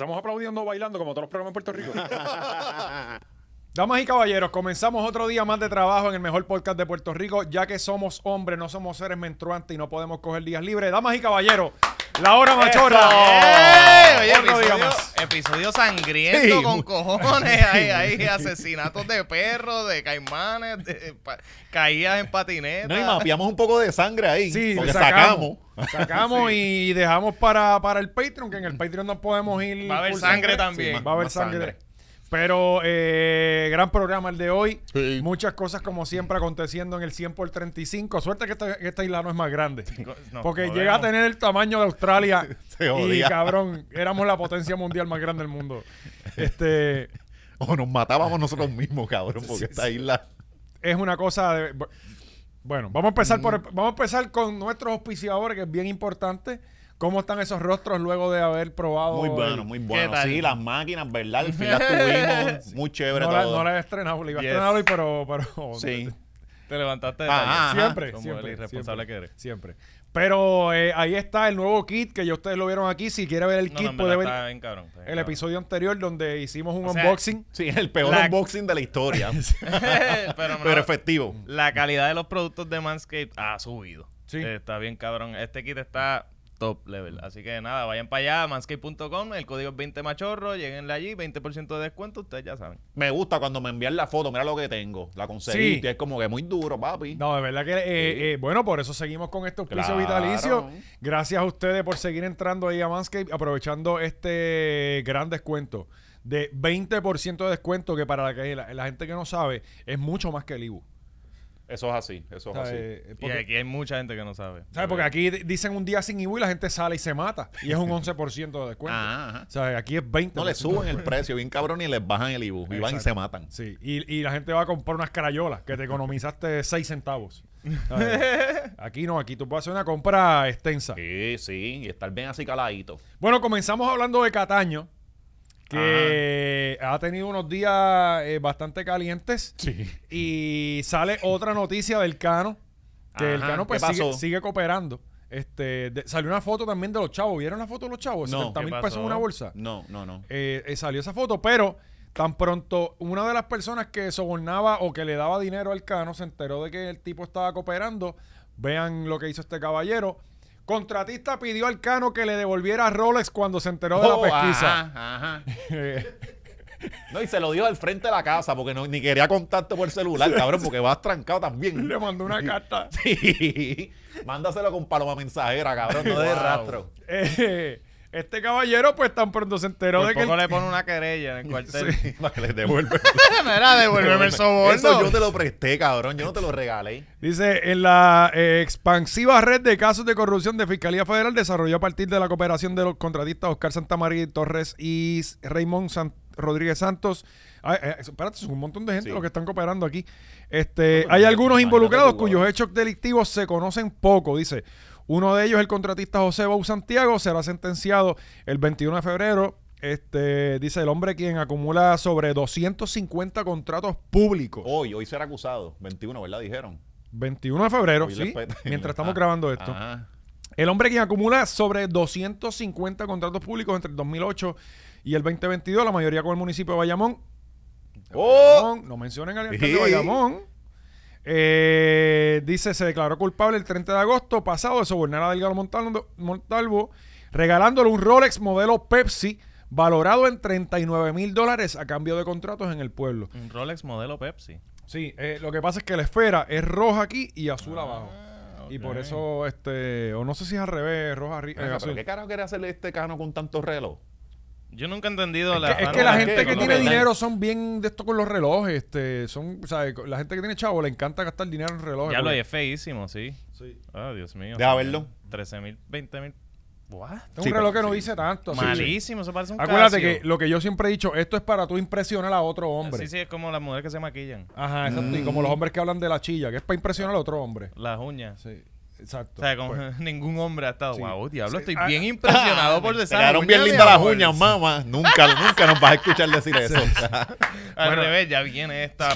Estamos aplaudiendo, bailando, como todos los programas en Puerto Rico. Damas y caballeros, comenzamos otro día más de trabajo en el mejor podcast de Puerto Rico, ya que somos hombres, no somos seres menstruantes y no podemos coger días libres. Damas y caballeros, la hora machorra. Oye, episodio, sangriento con cojones. ahí ahí asesinatos de perros, de caimanes, caídas en patineta. No, y mapeamos un poco de sangre ahí. Sí, porque sacamos. sacamos. y dejamos para, para el Patreon, que en el Patreon no podemos ir. Va a haber sangre también. va a haber sangre. Pero eh, gran programa el de hoy. Muchas cosas como siempre aconteciendo en el 100 por 35. Suerte que esta, isla no es más grande. porque llega a tener el tamaño de Australia. y cabrón, éramos la potencia mundial más grande del mundo. Este, o nos matábamos nosotros mismos, cabrón, porque esta isla... Es una cosa de... Bueno, vamos a empezar, por mm. vamos a empezar con nuestros auspiciadores, que es bien importante. ¿Cómo están esos rostros luego de haber probado? Muy bueno, muy bueno. Sí, las máquinas, ¿verdad? Al final tuvimos. Muy chévere no todo. no la he estrenado, la iba a estrenar hoy, pero, pero. sí. Te levantaste de ah, Siempre, como siempre. el irresponsable que eres. Siempre. Pero eh, ahí está el nuevo kit que ya ustedes lo vieron aquí. Si quieren ver el kit, no, puede ver cabrón, el episodio anterior donde hicimos un unboxing. Sí, el peor unboxing de la historia. pero, pero, efectivo. La calidad de los productos de Manscaped ha subido. Sí. Está bien, cabrón. Este kit está top level. Así que nada, vayan para allá, manscape.com, el código es 20 machorro, lleguenle allí, 20% de descuento, ustedes ya saben. Me gusta cuando me envían la foto, mira lo que tengo, la conseguí, es como que muy duro, papi. No, de verdad que, eh, eh, bueno, por eso seguimos con estos pisos vitalicio. Gracias a ustedes por seguir entrando ahí a Manscape, aprovechando este gran descuento de 20% de descuento, que para la, que la gente que no sabe, es mucho más que el IBU. Eso es así, eso es así. Eh, eh, porque, y aquí hay mucha gente que no sabe. ¿Sabes? Porque aquí dicen un día sin IBU y la gente sale y se mata. Y es un 11% de descuento. Ah, ajá, ajá. sea, Aquí es 20%. No, le suben el precio bien cabrón y les bajan el IBU. Y van y se matan. Sí, y, la gente va a comprar unas carayolas que te economizaste 6 centavos. aquí no, aquí tú puedes hacer una compra extensa. Sí, sí, y estar bien así caladito. Bueno, comenzamos hablando de Cataño que ha tenido unos días eh, bastante calientes. Y sale otra noticia del Cano, que el Cano pues sigue, cooperando. Este, salió una foto también de los chavos. ¿Vieron la foto de los chavos? No, 70 mil pesos en una bolsa. No, no, no. Eh, eh, salió esa foto, pero tan pronto una de las personas que sobornaba o que le daba dinero al Cano se enteró de que el tipo estaba cooperando. Vean lo que hizo este caballero Contratista pidió al Cano que le devolviera Rolex cuando se enteró de la oh, pesquisa. No, y se lo dio al frente de la casa porque no, ni quería contarte por celular, cabrón, porque vas trancado también. Le mandó una carta. Sí. Mándaselo con paloma mensajera, cabrón, no de rastro. Eh, este caballero, pues tan pronto se enteró de que. le pone una querella en el cuartel. para que le devuelva. el soborno. Eso yo te lo presté, cabrón. Yo no te lo regalé. Dice: En la eh, expansiva red de casos de corrupción de Fiscalía Federal, desarrolló a partir de la cooperación de los contratistas Oscar Santamaría Torres y Raymond Rodríguez Santos. Eh, espérate, son un montón de gente los que están cooperando aquí. Este, hay algunos involucrados cuyos hechos delictivos se conocen poco, dice. Uno de ellos, el contratista José Bau Santiago, será sentenciado el 21 de febrero. Este, dice el hombre quien acumula sobre 250 contratos públicos. Hoy, hoy será acusado. 21, ¿verdad? Dijeron. 21 de febrero, sí. Mientras estamos grabando esto. El hombre quien acumula sobre 250 contratos públicos entre el 2008 y el 2022, la mayoría con el municipio de Bayamón. Oh. no mencionen al alcalde de Bayamón. Eh, dice, se declaró culpable el 30 de agosto pasado de sobornar a Delgado Montalvo, Montalvo regalándole un Rolex modelo Pepsi valorado en 39 mil dólares a cambio de contratos en el pueblo. Un Rolex modelo Pepsi. Sí, eh, lo que pasa es que la esfera es roja aquí y azul ah, abajo. Y por eso, este, o no sé si es al revés, roja arriba. ¿Qué carajo quiere hacerle este cano con tantos reloj? Yo nunca he entendido es la. Que, es que la gente que, tiene dinero son bien de esto con los relojes. Este, son, la gente que tiene chavo le encanta gastar dinero en relojes. Ya lo es feísimo, sí. Sí. Ah, Dios mío. Deja verlo. 13 mil, 20 mil. Es un reloj que no dice tanto. Malísimo, se parece un Acuérdate que lo que yo siempre he dicho, esto es para tú impresionar a otro ah, hombre. Sí, sí, es como las mujeres que se maquillan. Ajá, Y mm. como los hombres que hablan de la chilla, que es para impresionar al otro hombre. Las uñas. Sí. Exacto. O sea, pues, ningún hombre ha estado, wow, diablo, estoy ah, bien impresionado ah, por por decir. Quedaron bien lindas las uñas, mamá. Nunca, nunca nos vas a escuchar decir eso. Al revés, ya viene esta,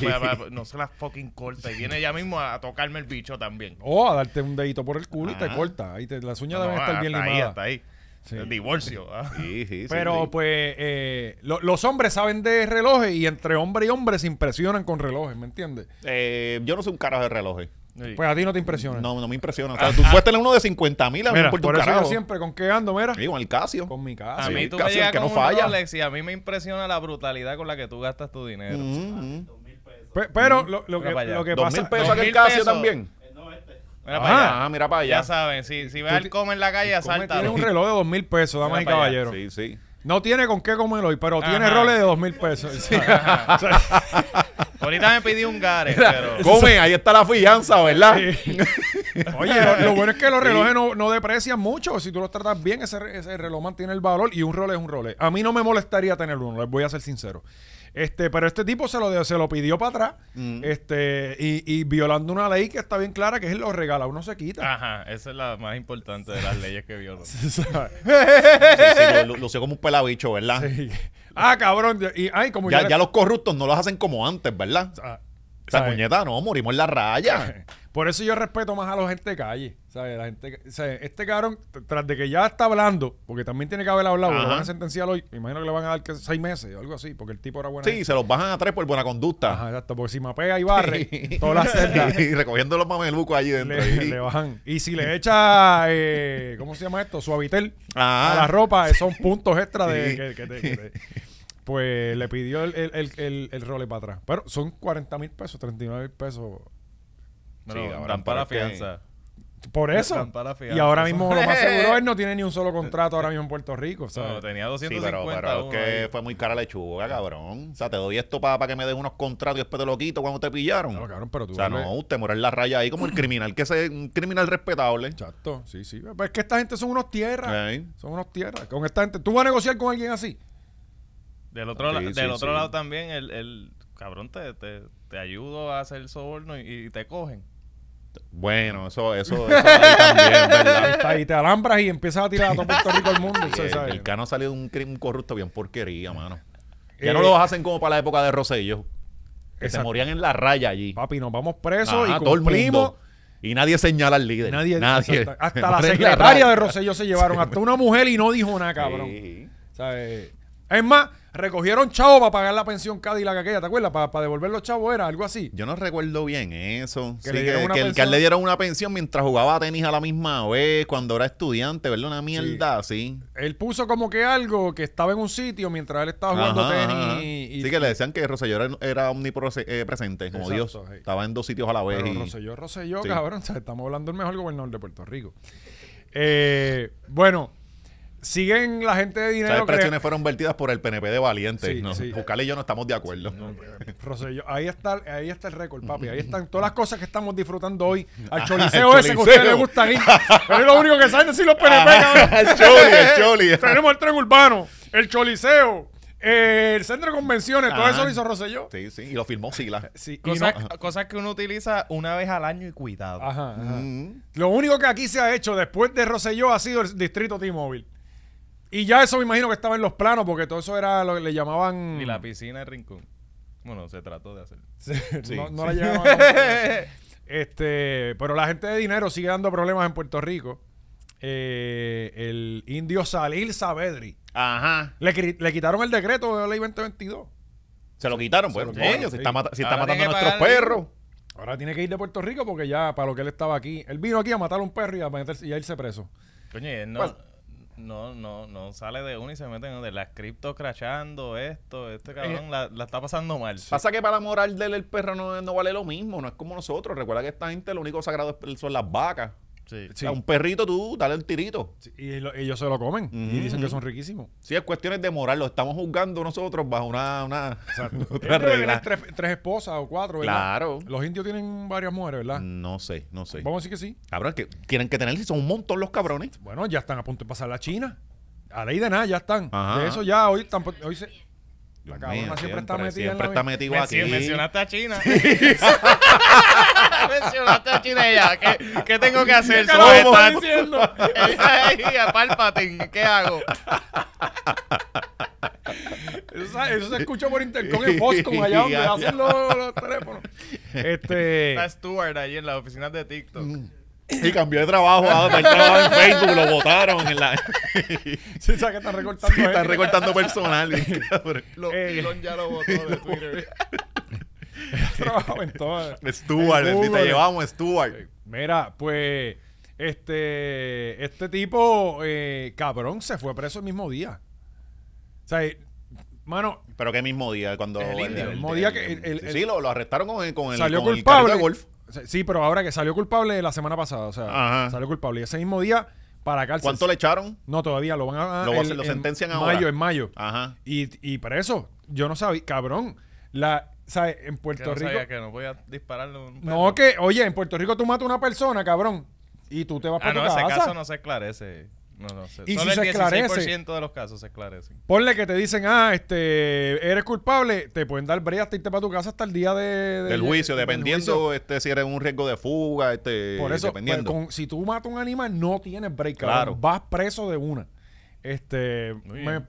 no se la fucking corta. Y viene ya mismo a, tocarme el bicho también. O oh, a darte un dedito por el culo y te ah. corta. Ahí las uñas deben estar bien limadas. Ahí, ahí. El divorcio. Sí, sí, Pero pues eh, los hombres saben de relojes y entre hombre y hombre se impresionan con relojes, ¿me entiendes? Eh, yo no soy un carajo de relojes. Pues a ti no te impresiona. No, no me impresiona. Ah, tú ah. puedes tener uno de 50 mil a mí por tu por eso yo siempre, ¿con qué ando, mira? con el Casio. Con mi Casio. A mí tú Casio, que no falla. Alex, y a mí me impresiona la brutalidad con la que tú gastas tu dinero. Mm, ah, mm. mil pesos pero mm. lo, que, lo que pasa... es que pesos Casio también? Eh, este. Mira para allá. Ah, mira para allá. Ya saben, si, si ve al come en la calle, salta. Tiene un reloj de dos mil pesos, damas y caballeros. Sí, sí. No tiene con qué comer hoy, pero tiene roles de dos mil pesos. Ahorita me pidió un gare, pero... Come, ahí está la fianza, ¿verdad? Oye, lo, bueno es que los relojes no, no, deprecian mucho. Si tú los tratas bien, ese, ese reloj mantiene el valor y un role es un role. A mí no me molestaría tener uno, les voy a ser sincero. Este, pero este tipo se lo, se lo pidió para atrás mm. este, y, violando una ley que está bien clara, que es lo regala, uno se quita. Ajá, esa es la más importante de las leyes que violan. sí, lo, sé como un pelabicho, ¿verdad? Ah, cabrón. Y, ay, como ya, los corruptos no los hacen como antes, ¿verdad? Esa ah, o puñeta, no, morimos en la raya. Por eso yo respeto más a la gente de calle. La Este cabrón, tras de que ya está hablando, porque también tiene que haber hablado, lo van a sentenciar hoy. imagino que le van a dar seis meses o algo así, porque el tipo era bueno. Sí, se los bajan a tres por buena conducta. Ajá, exacto, porque si mapea y barre toda todas las y recogiendo los mamelucos allí dentro. Le, le, bajan. Y si le echa, eh, ¿cómo se llama esto? Suavitel a la ropa, son puntos extra de. pues le pidió el, el, role para atrás. Pero son 40 mil pesos, 39 mil pesos. No, sí, dan para la fianza. Por eso. Y ahora mismo lo más seguro él no tiene ni un solo contrato ahora mismo en Puerto Rico. No, tenía 250. Sí, pero, es que fue muy cara la lechuga, cabrón. O sea, te doy esto para que me den unos contratos y después te lo quito cuando te pillaron. O sea, no, usted en la raya ahí como el criminal, que es un criminal respetable. Exacto, sí, sí. Pero pues es que esta gente son unos tierras. Son unos tierras. Con esta gente. ¿Tú vas a negociar con alguien así? Del otro, del otro lado también, el, el cabrón te, te, ayudo a hacer el soborno y te cogen. Bueno, eso, eso, ahí te alambras y empiezas a tirar a todo Puerto Rico mundo. el, cano ha salido un, crimen corrupto bien porquería, mano. Ya no eh, lo hacen como para la época de Rosello. Que se morían en la raya allí. Papi, nos vamos presos y cumplimos. Y nadie señala al líder. Nadie. Hasta, la secretaria de Rossellos se llevaron. hasta una mujer y no dijo nada, cabrón. Es más, recogieron chavo para pagar la pensión la aquella, ¿te acuerdas? Para, para devolver los chavos era algo así. Yo no recuerdo bien eso. Que, sí, le que, le dieron una pensión mientras jugaba tenis a la misma vez, cuando era estudiante, ¿verdad? Una mierda así. Él puso como que algo que estaba en un sitio mientras él estaba jugando tenis. sí, que le decían que Rosselló era, omnipresente, eh, como Dios. Estaba en dos sitios a la vez. Rosselló, Rosselló, cabrón, estamos hablando del mejor gobernador de Puerto Rico. Eh, bueno siguen la gente de dinero. Las presiones fueron vertidas por el PNP de Valiente. Sí, ¿no? y yo no estamos de acuerdo. ahí está, ahí está el récord, papi. Ahí están todas las cosas que estamos disfrutando hoy. Al Choliseo el choliceo. ese que a ustedes le gusta ir. es lo único que saben decir los PNP. el choli, Tenemos el tren urbano, el Choliseo, El centro de convenciones, todo eso lo hizo Roselló. Sí, sí, y lo firmó Sila. Sí, cosas, que uno utiliza una vez al año y cuidado. Ajá, mm. Lo único que aquí se ha hecho después de Roselló ha sido el distrito T-Mobile. Y ya eso me imagino que estaba en los planos, porque todo eso era lo que le llamaban. Y la piscina de rincón. Bueno, se trató de hacer. no, este, pero la gente de dinero sigue dando problemas en Puerto Rico. Eh, el indio Salil Saavedri. Ajá. Le, quitaron el decreto de ley 2022. Se lo quitaron, pues. está, matando a nuestros perros. Ahora tiene que ir de Puerto Rico porque ya para lo que él estaba aquí. Él vino aquí a matar a un perro y a, meterse, y a irse preso. Coño, él no. No, no, no sale de uno y se mete en de las criptos crachando, esto, este eh, cabrón la, está pasando mal. Pasa que para la moral del perro no, no, vale lo mismo, no es como nosotros. Recuerda que esta gente lo único sagrado son las vacas. A un perrito tú, dale el tirito. y ellos se lo comen y dicen que son riquísimos. Sí, es cuestiones de moral. Lo estamos juzgando nosotros bajo una, una, tres, esposas o cuatro, ¿verdad? Claro. Los indios tienen varias mujeres, ¿verdad? No sé, no sé. Vamos a decir que sí. habrá que tienen que tener, son un montón los cabrones. Bueno, ya están a punto de pasar la China. A ley de nada, ya están. De eso ya hoy, hoy se- la siempre, está metida. Siempre está metido aquí. Mencionaste a China. mencionaste a China ella. ¿Qué, tengo que hacer? ¿Qué estás diciendo? a Palpatine, ¿qué hago? Eso, se escucha por intercom en Boston, allá donde hacen los, teléfonos. Este... Está Stuart allí en las oficinas de TikTok. Mm. Y cambió de trabajo, ah, en Facebook, lo votaron en la... sí, o que están recortando. Sí, recortando personal. lo, eh. Elon ya lo votó de Twitter. en Stuart, te llevamos Stuart. Eh, mira, pues este este tipo eh, cabrón se fue preso el mismo día. O sea, Mano. Pero qué mismo día, cuando. El, mismo día que. sí, lo, arrestaron con, el. Salió con el de golf. Sí, pero ahora que salió culpable la semana pasada, o sea, salió culpable. Y ese mismo día, para cárcel. ¿Cuánto le echaron? No, todavía lo van a. Ah, lo, sentencian en Mayo, en mayo. Ajá. Y, y para eso, yo no sabía, cabrón. La, ¿sabes? En Puerto Rico. Sabía que no voy a dispararle No, que, oye, en Puerto Rico tú matas a una persona, cabrón. Y tú te vas ah, no, tu casa. no, ese caso no se esclarece. No, Y Solo el se 16% de los casos se esclarecen. Ponle que te dicen, ah, este, eres culpable, te pueden dar brea hasta irte para tu casa hasta el día de, del juicio, dependiendo Este, si eres un riesgo de fuga. Este, Por eso, pues, si tú matas un animal, no tienes break. Claro. Vas preso de una. Este,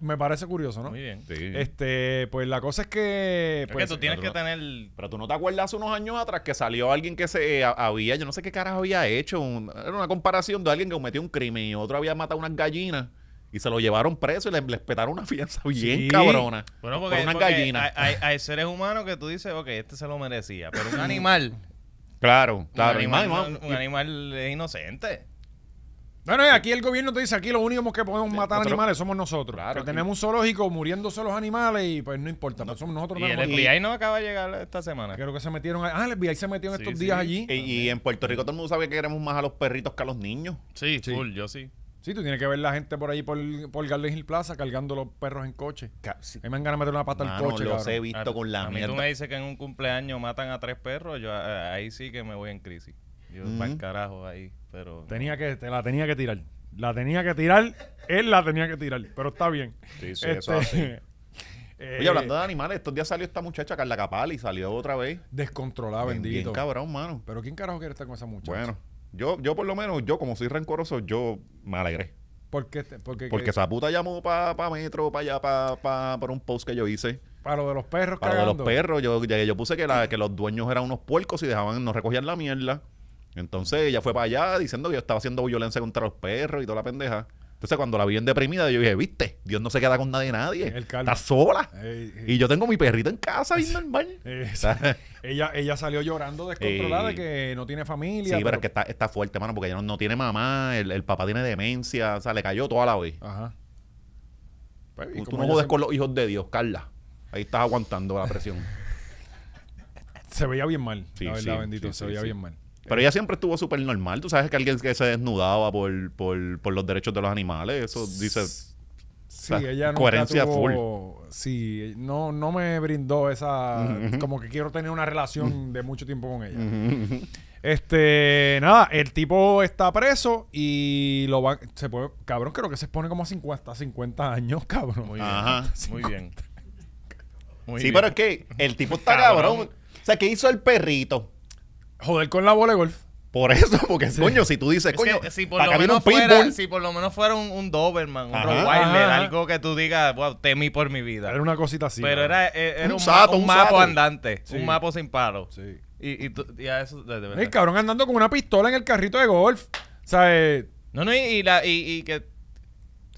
me, parece curioso, ¿no? Este, pues la cosa es que. porque pues, tú tienes que tener. Pero tú no te acuerdas unos años atrás que salió alguien que se eh, había, yo no sé qué carajo había hecho. era una comparación de alguien que cometió un crimen y otro había matado unas gallinas y se lo llevaron preso y le petaron una fianza bien cabrona. Bueno, unas gallinas. Hay, seres humanos que tú dices, ok, este se lo merecía. Pero un animal. claro, Un animal, un animal es inocente. Bueno, aquí el gobierno te dice, aquí los únicos que podemos matar animales somos nosotros. Claro, tenemos un zoológico muriéndose los animales y pues no importa, pues, somos nosotros. Y el no acaba de llegar esta semana. Creo que se metieron... Ah, el FBI se metió en estos días allí. Y, en Puerto Rico todo el mundo sabe que queremos más a los perritos que a los niños. Sí, yo sí. Sí, tú tienes que ver la gente por ahí por, por Garden Hill Plaza cargando los perros en coche. Casi A me ganas meter una pata al coche. coche, los he visto con la a mí tú me dices que en un cumpleaños matan a tres perros, yo ahí sí que me voy en crisis. Yo, para el carajo, ahí pero. Tenía que, la tenía que tirar. La tenía que tirar, él la tenía que tirar, pero está bien. Sí, sí, este, eh, Oye, hablando de animales, estos días salió esta muchacha Carla y salió otra vez. Descontrolada, bendito. Bien cabrón, mano. Pero ¿quién carajo quiere estar con esa muchacha? Bueno, yo, yo por lo menos, yo como soy rencoroso, yo me alegré. ¿Por porque, porque esa puta llamó para pa Metro, para allá, para pa, un post que yo hice. Para lo de los perros, Para lo de los perros. Yo, yo, yo puse que, que los dueños eran unos puercos y dejaban, no recogían la mierda. Entonces ella fue para allá diciendo que yo estaba haciendo violencia contra los perros y toda la pendeja. Entonces cuando la vi en deprimida, yo dije, viste, Dios no se queda con nadie, nadie. Está sola. Y yo tengo mi perrito en casa bien normal. ella, ella salió llorando descontrolada de que no tiene familia. Sí, pero, que está, está, fuerte, mano, porque ella no, tiene mamá, el, papá tiene demencia, o sea, le cayó toda la hoy. Ajá. Pues, ¿y Tú no jodes con los hijos de Dios, Carla. Ahí estás aguantando la presión. se veía bien mal. la verdad, bendito, se veía bien mal. Pero ella siempre estuvo súper normal. Tú sabes que alguien que se desnudaba por, los derechos de los animales, eso dice. Sí, ella coherencia full. Sí, no, no me brindó esa. Como que quiero tener una relación de mucho tiempo con ella. Este, nada, el tipo está preso y lo va Se puede, cabrón, creo que se expone como a 50, 50 años, cabrón. Muy bien. muy bien. sí, pero es que el tipo está cabrón. cabrón. O sea, ¿qué hizo el perrito? Joder con la bola de golf. Por eso, porque coño, si tú dices, coño, que, si, por lo menos fuera, si por lo menos fuera un, Doberman, un Rottweiler, algo que tú digas, wow, temí por mi vida. Era una cosita así. Pero era, eh, era, un, un, un mapo andante, un mapo sin paro. Sí. Y, y, y a eso, El cabrón andando con una pistola en el carrito de golf. O sea, eh, no, no, y, y la, y, y que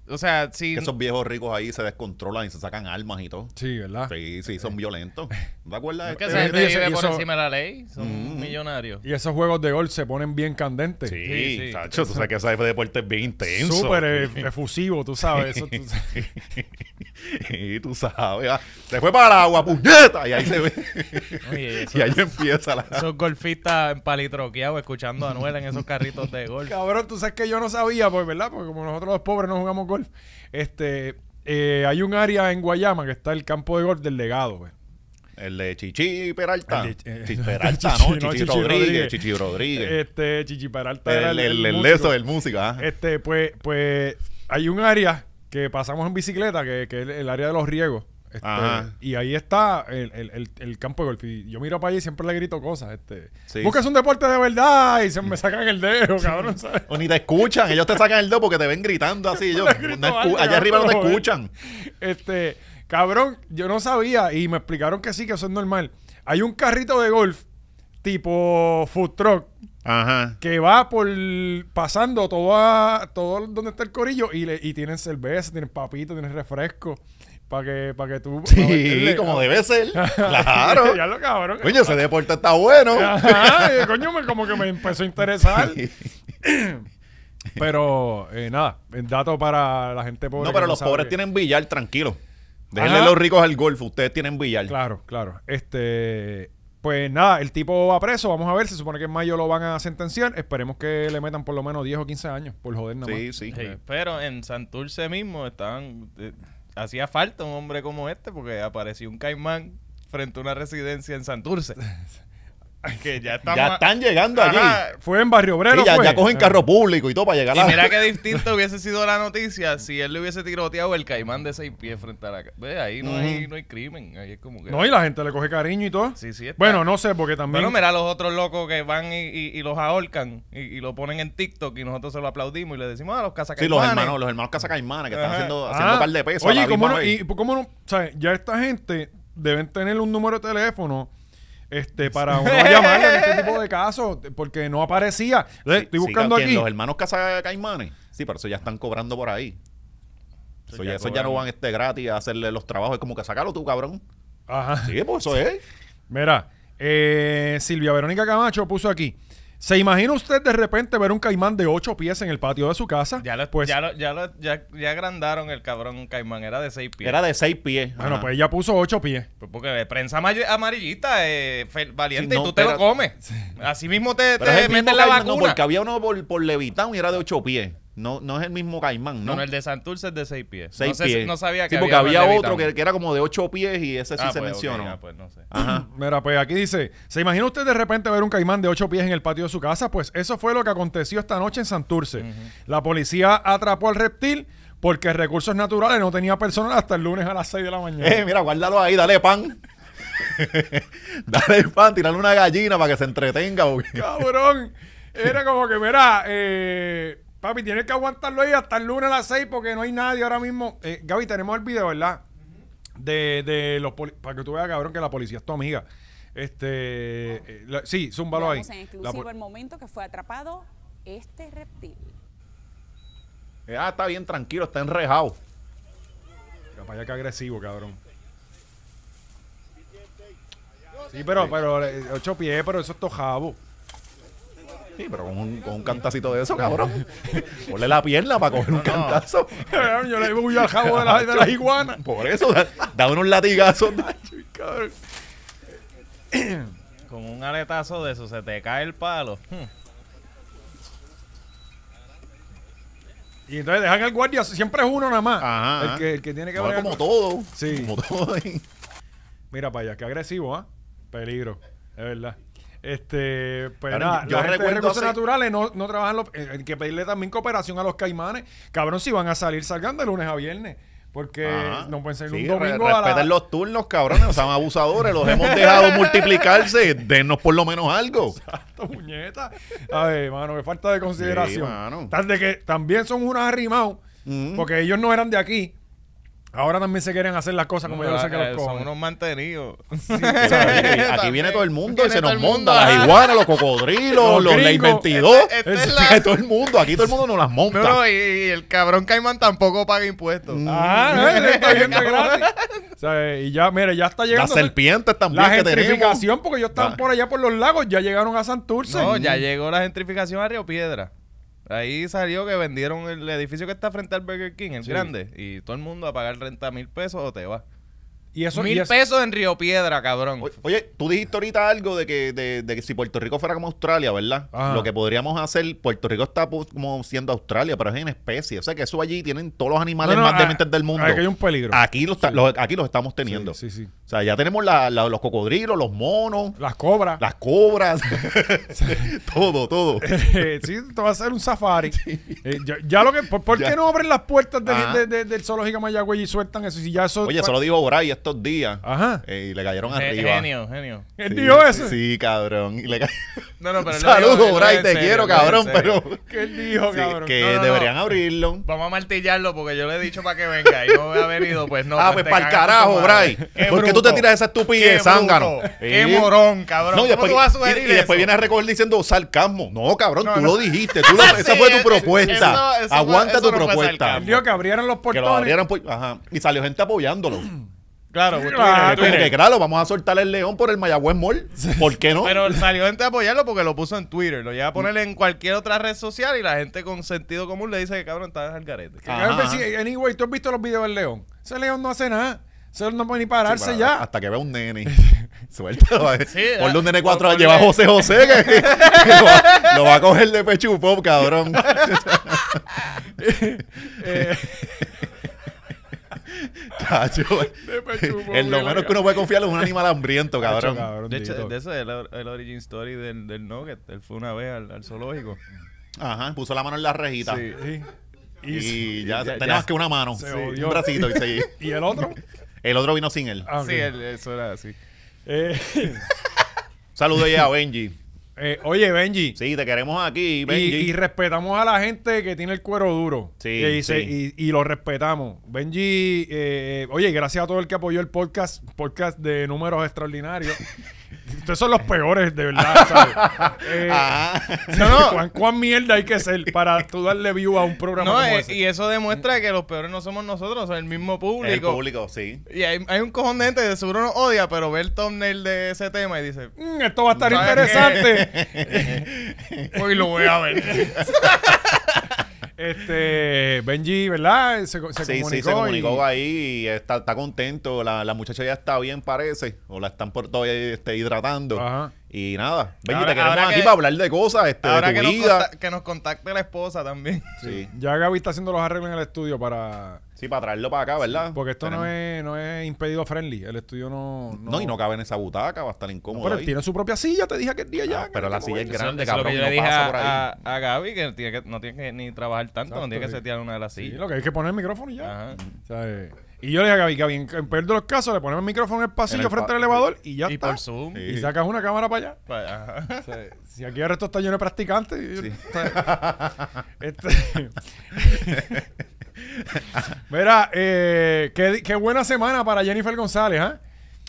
o sea, sí. esos viejos ricos ahí se descontrolan y se sacan armas y todo. Sí, ¿verdad? Sí, sí, son violentos. ¿No te acuerdas? Es que eh, se gente eh, vive por encima de la ley. Son mm. millonarios. Y esos juegos de golf se ponen bien candentes. Sí, sí, sí. sea, tú sabes que ese deporte es bien intenso. Súper e- efusivo, tú sabes. Eso, tú y tú sabes. Ah, se fue para el agua, puñeta. Y ahí se ve. y ahí empieza la. Esos golfistas empalitroqueados escuchando a Anuel en esos carritos de golf. Cabrón, tú sabes que yo no sabía, pues, ¿verdad? Porque como nosotros los pobres no jugamos golf este, eh, hay un área en Guayama que está el campo de golf del legado, pues. El de Chichi Peralta. Eh, Chichi Peralta, ¿no? Chichi, Rodríguez, Chichi Rodríguez. Este, Chichi Peralta el, de eso, el, músico. del Este, pues, pues hay un área que pasamos en bicicleta, que, que es el área de los riegos. Este, y ahí está el, campo de golf. Y yo miro para allá y siempre le grito cosas. Este, sí. es un deporte de verdad y me sacan el dedo, cabrón. o ni te escuchan. Ellos te sacan el dedo porque te ven gritando así. allá arriba no te escuchan. Este, cabrón, yo no sabía y me explicaron que sí, que eso es normal. Hay un carrito de golf tipo food truck que va por pasando todo a, todo donde está el corillo y, le, y tienen cerveza, tienen papito, tienen refresco. Para que, para que tú. Sí, como debe ser. Claro. ya lo Coño, ese deporte está bueno. coño, me, como que me empezó a interesar. pero eh, nada, dato para la gente pobre. No, pero los pobres tienen billar, tranquilo. Déjenle los ricos al golf, ustedes tienen billar. Claro, claro. Este, pues nada, el tipo va preso, vamos a ver, se supone que en mayo lo van a sentenciar, esperemos que le metan por lo menos 10 o 15 años por joder nada más. Sí, sí. pero en Santurce mismo están eh, hacía falta un hombre como este porque apareció un caimán frente a una residencia en Santurce. que ya, están llegando Fue en Barrio Obrero. Y ya, cogen ah. carro público y todo para llegar. Y mira qué distinto hubiese sido la noticia si él le hubiese tiroteado el caimán de seis pies frente a la. Ve, ahí no, hay, no hay crimen. No, y la gente le coge cariño y todo. Sí, sí. Bueno, no sé, porque también. Pero mira los otros locos que van y, los ahorcan y, lo ponen en TikTok y nosotros se lo aplaudimos y le decimos, a ah, los cazacaimanes. Sí, los hermanos, los hermanos cazacaimanes que están haciendo, ah. haciendo un par de pesos. Oye, ¿cómo no, y, ¿cómo no? O ya esta gente deben tener un número de teléfono este, para uno llamar en este tipo de casos, porque no aparecía. estoy buscando aquí. Los hermanos Casa Caimanes, sí, pero eso ya están cobrando por ahí. Eso, ya, no van este gratis a hacerle los trabajos. Es como que sacalo tú, cabrón. Ajá. Sí, pues eso es. Mira, eh, Silvia Verónica Camacho puso aquí. ¿Se imagina usted de repente ver un caimán de ocho pies en el patio de su casa? Ya lo, pues, ya, lo, ya, ya, agrandaron el cabrón caimán, era de seis pies. Era de seis pies. Bueno, pues ella puso ocho pies. Pues porque de prensa amarillita, eh, valiente, y tú te lo comes. Así mismo te, te la vacuna. No, porque había uno por, por Levitán y era de ocho pies. No, no es el mismo caimán, ¿no? No, el de Santurce es de seis pies. Seis no, pies. no sabía que sí, porque había, otro que, que, era como de ocho pies y ese sí ah, se menciona. Pues, mencionó. pues, no sé. Ajá. Mira, pues aquí dice, ¿se imagina usted de repente ver un caimán de ocho pies en el patio de su casa? Pues eso fue lo que aconteció esta noche en Santurce. La policía atrapó al reptil porque recursos naturales no tenía personas hasta el lunes a las seis de la mañana. Eh, mira, guárdalo ahí, dale pan. dale pan, Tirale una gallina para que se entretenga. Cabrón. Era como que, mira, eh Papi, tienes que aguantarlo ahí hasta el lunes a las 6 porque no hay nadie ahora mismo. Eh, Gaby, tenemos el video, ¿verdad? De, de los Para que tú veas, cabrón, que la policía es tu amiga. Este. Eh, sí, zúmbalo ahí. En exclusivo el momento que fue atrapado este reptil. Eh, ah, está bien tranquilo, está enrejado. Capaz ya que agresivo, cabrón. Sí, pero, pero, ocho pies, pero eso es tojabo. Sí, pero con un, con un cantacito de eso, cabrón. Ponle la pierna para coger un cantazo. Yo le voy al jabo de las, iguanas. Por eso, da, unos latigazos. con un aletazo de eso se te cae el palo. Y entonces dejan al guardia, siempre es uno nada más. Ajá. El que, el que tiene que ver. Como todo. Sí. Como todo. Mira para allá, qué agresivo, ¿ah? Peligro, es verdad. Este, pero pues yo recuerdo recursos naturales no, no trabajan. Los, eh, hay que pedirle también cooperación a los caimanes. Cabrón, si van a salir, salgando de lunes a viernes. Porque no pueden ser un domingo Respeten los turnos, cabrones. Son abusadores. Los hemos dejado multiplicarse. Denos por lo menos algo. Exacto, puñeta. A ver, mano, que falta de consideración. de que también son unos arrimados. Porque ellos no eran de aquí. Ahora también se quieren hacer las cosas como yo ah, sé que los cojo. Eh, son unos mantenidos. aquí, viene todo el mundo y se nos monta. Las iguanas, los cocodrilos, los, 22. Todo el mundo, aquí todo el mundo nos las monta. y, el cabrón Caimán tampoco paga impuestos. Mm. Ah, está y ya, mire, ya está llegando. Las serpientes La gentrificación, porque ellos están ah. por allá por los lagos, ya llegaron a Santurce. No, ya mm. llegó la gentrificación a Río Piedra. Ahí salió que vendieron el edificio que está frente al Burger King, el grande, y todo el mundo a pagar renta mil pesos o te va. Y eso, Mil pesos en Río Piedra, cabrón. Oye, tú dijiste ahorita algo de que, de, que si Puerto Rico fuera como Australia, ¿verdad? Lo que podríamos hacer, Puerto Rico está como siendo Australia, pero es en especie. O sea que eso allí tienen todos los animales más ah, dementes del mundo. Aquí ah, hay un peligro. Aquí los, aquí los estamos teniendo. Sí, sí, O sea, ya tenemos los cocodrilos, los monos. Las cobras. Las cobras. todo, todo. sí, esto va a ser un safari. Eh, ya, lo que, ¿Por, qué no abren las puertas del, de, zoológico Mayagüey y sueltan eso? Oye, eso lo dijo Esto días. Ajá. Eh, y le cayeron arriba. Genio, genio. qué sí, dijo eso? Sí, cabrón. No, Saludos, Bray, te quiero, cabrón, pero... ¿Qué dijo, cabrón? Que deberían abrirlo. Vamos a martillarlo porque yo le he dicho para que venga y no me ha venido, pues no. Ah, pues, pues para el carajo, Bray. Porque tú te tiras esa estupidez, zángano? Qué morón, cabrón. No, y después, viene a recoger diciendo sarcasmo. No, cabrón, tú lo dijiste. esa fue tu propuesta. Aguanta tu propuesta. que abrieran los portones. ajá. Y salió gente apoyándolo. Claro, Claro, pues que, claro, vamos a soltarle el león por el Mayagüez Mall. ¿Por qué no? Pero salió gente a apoyarlo porque lo puso en Twitter. Lo lleva a poner en cualquier otra red social y la gente con sentido común le dice que cabrón, está al garete. Pues anyway, tú has visto los videos del león. Ese león no hace nada. Ese león no puede ni pararse ya. Hasta que vea un nene. Suéltalo. Eh. Ponle eh, un nene cuatro años. Lleva a José José que, lo, va, a coger de pecho pop, cabrón. Eh, El lo menos que uno puede confiar es un animal hambriento, cabrón. de hecho, de eso es el, origin story del, Nugget. Él fue una vez al, zoológico. Ajá, puso la mano en la rejita. Sí. Y, ya, tenías tenía más que una mano, un bracito y ¿Y el otro? El otro vino sin él. Ah, sí, él, eso era así. Eh. Saludo ya a Benji. Eh, oye, Benji. Sí, te queremos aquí, Benji. Y, respetamos a la gente que tiene el cuero duro. Sí. Y, y, lo respetamos. Benji, eh, oye, gracias a todo el que apoyó el podcast, podcast de números extraordinarios. Ustedes son los peores, de verdad, ¿sabes? Eh, no, no. ¿cuán, mierda hay que ser para tú darle view a un programa no, eh, Y eso demuestra que los peores no somos nosotros, el mismo público. El público, sí. Y hay, un cojón de gente que seguro nos odia, pero ve el thumbnail de ese tema y dice... Mm, esto va a estar interesante. Hoy lo voy a ver. Este, Benji, ¿verdad? Se, sí, comunicó sí, se comunicó ahí y está, está contento. La, la, muchacha ya está bien, parece. O la están por, todavía este, hidratando. Ajá. Y nada, Benji, ahora, te queremos aquí para hablar de cosas, este, de tu que, vida. Nos que nos contacte la esposa también. Sí. Ya Gaby está haciendo los arreglos en el estudio para... Sí, para traerlo para acá, ¿verdad? porque esto no es, no es impedido friendly. El estudio no, no, y no cabe en esa butaca, va a estar incómodo Pero él tiene su propia silla, te dije aquel día ah, ya. Pero la silla es grande, cabrón, lo que yo le dije por ahí. A, Gaby que, tiene que no tiene que ni trabajar tanto, no tiene que sí. setear una de las sillas. Sí, lo que hay que poner el micrófono y ya. Ajá. O sea, eh, y yo le dije a Gaby, en, los casos, le ponemos el micrófono en el pasillo frente al elevador y ya y por Zoom. Y sacas una cámara para allá. Para- si aquí el resto está lleno de practicantes. Verá, este, Mira, eh, qué, buena semana para Jennifer González, ¿ah?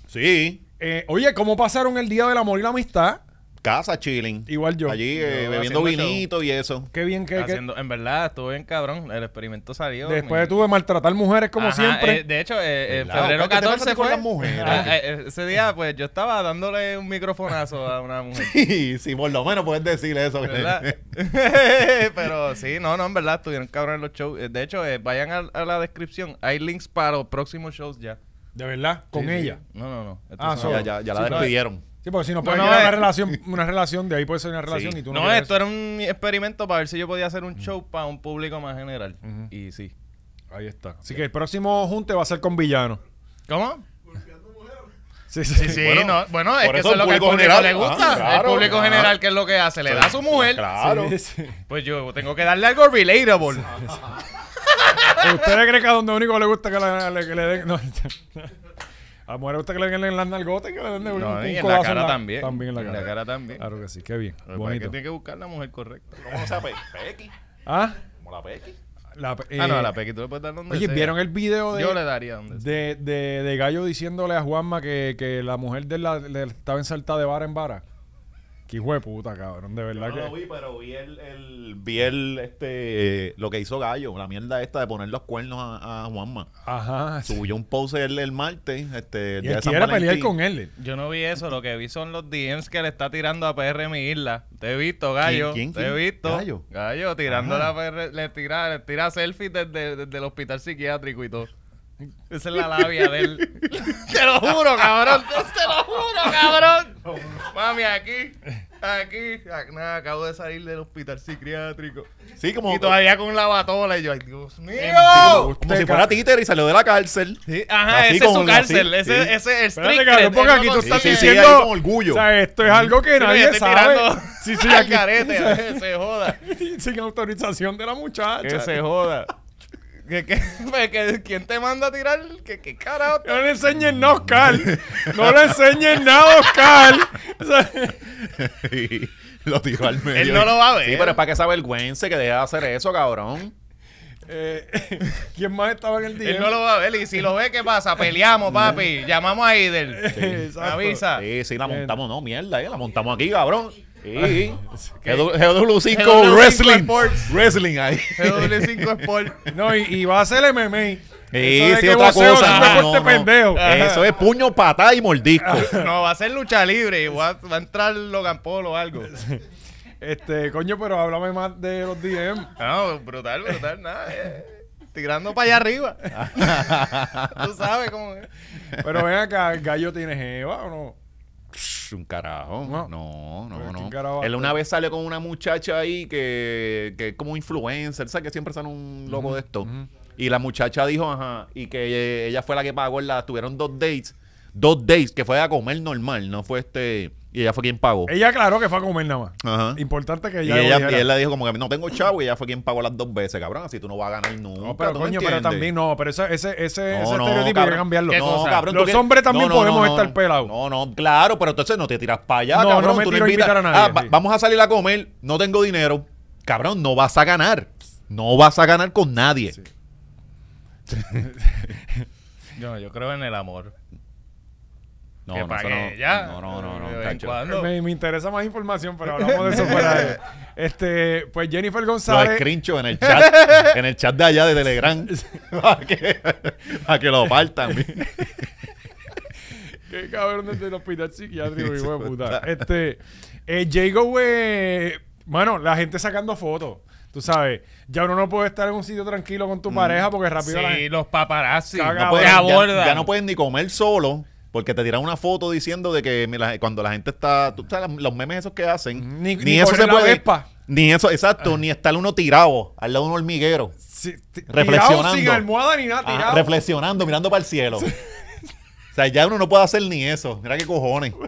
Sí. Eh, oye, ¿cómo pasaron el Día del Amor y la Amistad? casa chilling. Igual yo. Allí eh, bebiendo vinito y eso. Qué bien que, En verdad, estuve bien cabrón. El experimento salió. Después tuve maltratar mujeres como siempre. Eh, de hecho, eh, febrero 14 fue. Las mujeres? Ah, ese día, pues yo estaba dándole un microfonazo a una mujer. sí, sí, por lo menos puedes decirle eso. Pero sí, no, no, en verdad, estuvieron cabrón en los shows. De hecho, vayan a, la descripción. Hay links para los próximos shows ya. ¿De verdad? ¿Con ella? No, no, no. Ah, ya, ya, la despidieron porque si no puedes no, una, eh. relación, una relación, de ahí puede ser una relación y tú no. esto era un experimento para ver si yo podía hacer un show para un público más general. Y sí. Ahí está. Así que el próximo junte va a ser con villano. ¿Cómo? Sí, sí, sí. sí bueno, es que eso es lo que al público le gusta. Ah, el público general, que es lo que hace? Le da a su mujer. Claro. pues yo tengo que darle algo relatable. ¿Ustedes creen que a donde único le gusta que, le, le den? No. A mujer usted gusta que le den en las nalgotas que le den de no, en la cara también. También en la cara. En la cara también. Claro que sí, qué bien. Pero Bonito. Que tiene que buscar la mujer correcta. ¿Cómo se llama? Pequi? ¿Ah? cómo la Pequi. ah, no, la eh, Pequi tú le puedes dar donde Oye, ¿vieron el video de... Yo le daría donde de, de, de, Gallo diciéndole a Juanma que, que la mujer de la, le estaba en salta de vara en vara? Qué hijo de puta, cabrón, de verdad Yo no lo vi, pero vi el, el- vi el, este, lo que hizo Gallo, la mierda esta de poner los cuernos a, Juanma. Ajá. Subió un pose el, el martes, este, Y él pelear con él. Yo no vi eso, lo que vi son los DMs que le está tirando a PR mi isla. Te he visto, gallo. Te he visto. Gallo. Gallo, tirando la PR, le tira, le tira selfies desde, desde el hospital psiquiátrico y todo. Esa es la labia de él. te lo juro, cabrón. Te lo juro, cabrón. Mami, aquí, aquí. Nada, acabo de salir del hospital psiquiátrico. Sí, como. Y todavía con la batola. Y yo, ay, Dios mío. Como, si fuera títer y salió de la cárcel. Sí, ajá, ese es su cárcel. Ese, ese es Espérate, cabrón, porque aquí tú estás diciendo. orgullo. O sea, esto es algo que nadie sabe. Sí, sí, se joda. Sin autorización de la muchacha. Que se joda. Pues, que quién te manda a tirar? ¿Qué, qué carajo? No le enseñes nada, Oscar. No le enseñes nada, Oscar. lo tiró al medio. Él no lo va a ver. Sí, pero es para que se avergüence que deja de hacer eso, cabrón. Eh, ¿Quién más estaba en el día? Él no lo va a ver. Y si lo ve, ¿qué pasa? Peleamos, papi. Llamamos a Ider. Sí, avisa. Sí, sí, la montamos. No, mierda. Eh, la montamos aquí, cabrón. GW5 Wrestling. Wrestling ahí. GW5 Sport. No, y, va a ser MMA. Sí, eso sí, otra cosa. Ah, no, Eso es puño, patada y mordisco. no, va a ser lucha libre. Va a, va a entrar Logan Paul o algo. este, coño, pero háblame más de los DM. No, brutal, brutal, nada. Eh. Tirando para allá arriba. Tú sabes cómo es. Pero ven acá, ¿el gallo tiene jeva o no? un carajo. No, no, no. Él una vez sale con una muchacha ahí que, es como influencer, ¿sabes? Que siempre sale un loco de esto. Y la muchacha dijo, ajá, y que ella fue la que pagó, la, tuvieron dos dates, dos dates, que fue a comer normal, no fue este y ella fue quien pagó. Ella aclaró que fue a comer nada más. Ajá. Importante que ella. Y, él le dijo como que no tengo chavo y ella fue quien pagó las dos veces, cabrón. Así tú no vas a ganar nunca. No, pero coño, pero también no. Pero ese, ese, ese, estereotipo hay que cambiarlo. No, cabrón. Los hombres también podemos estar pelados. No, no, claro, pero entonces no te tiras para allá, cabrón. No me tú no a ah, vamos a salir a comer, no tengo dinero. Cabrón, no vas a ganar. No vas a ganar con nadie. yo creo en el amor. No, no, No, no, me, interesa más información, pero hablamos de eso para Este, pues Jennifer González. Lo en el chat, en el chat de allá de Telegram. A que, lo partan. Qué cabrón desde el hospital psiquiátrico, hijo de puta. Este, eh, Jago, eh, la gente sacando fotos. Tú sabes, ya uno no puede estar en un sitio tranquilo con tu mm. pareja porque rápido. los paparazzi. ya no pueden ni comer solo. Porque te tiran una foto diciendo de que cuando la gente está. Tú sabes, los memes esos que hacen. Ni, eso se puede. Ni eso, exacto, ah. ni estar uno tirado al lado de un hormiguero. reflexionando. sin almohada ni nada, ah, reflexionando, mirando para el cielo. O sea, ya uno no puede hacer ni eso. Mira qué cojones.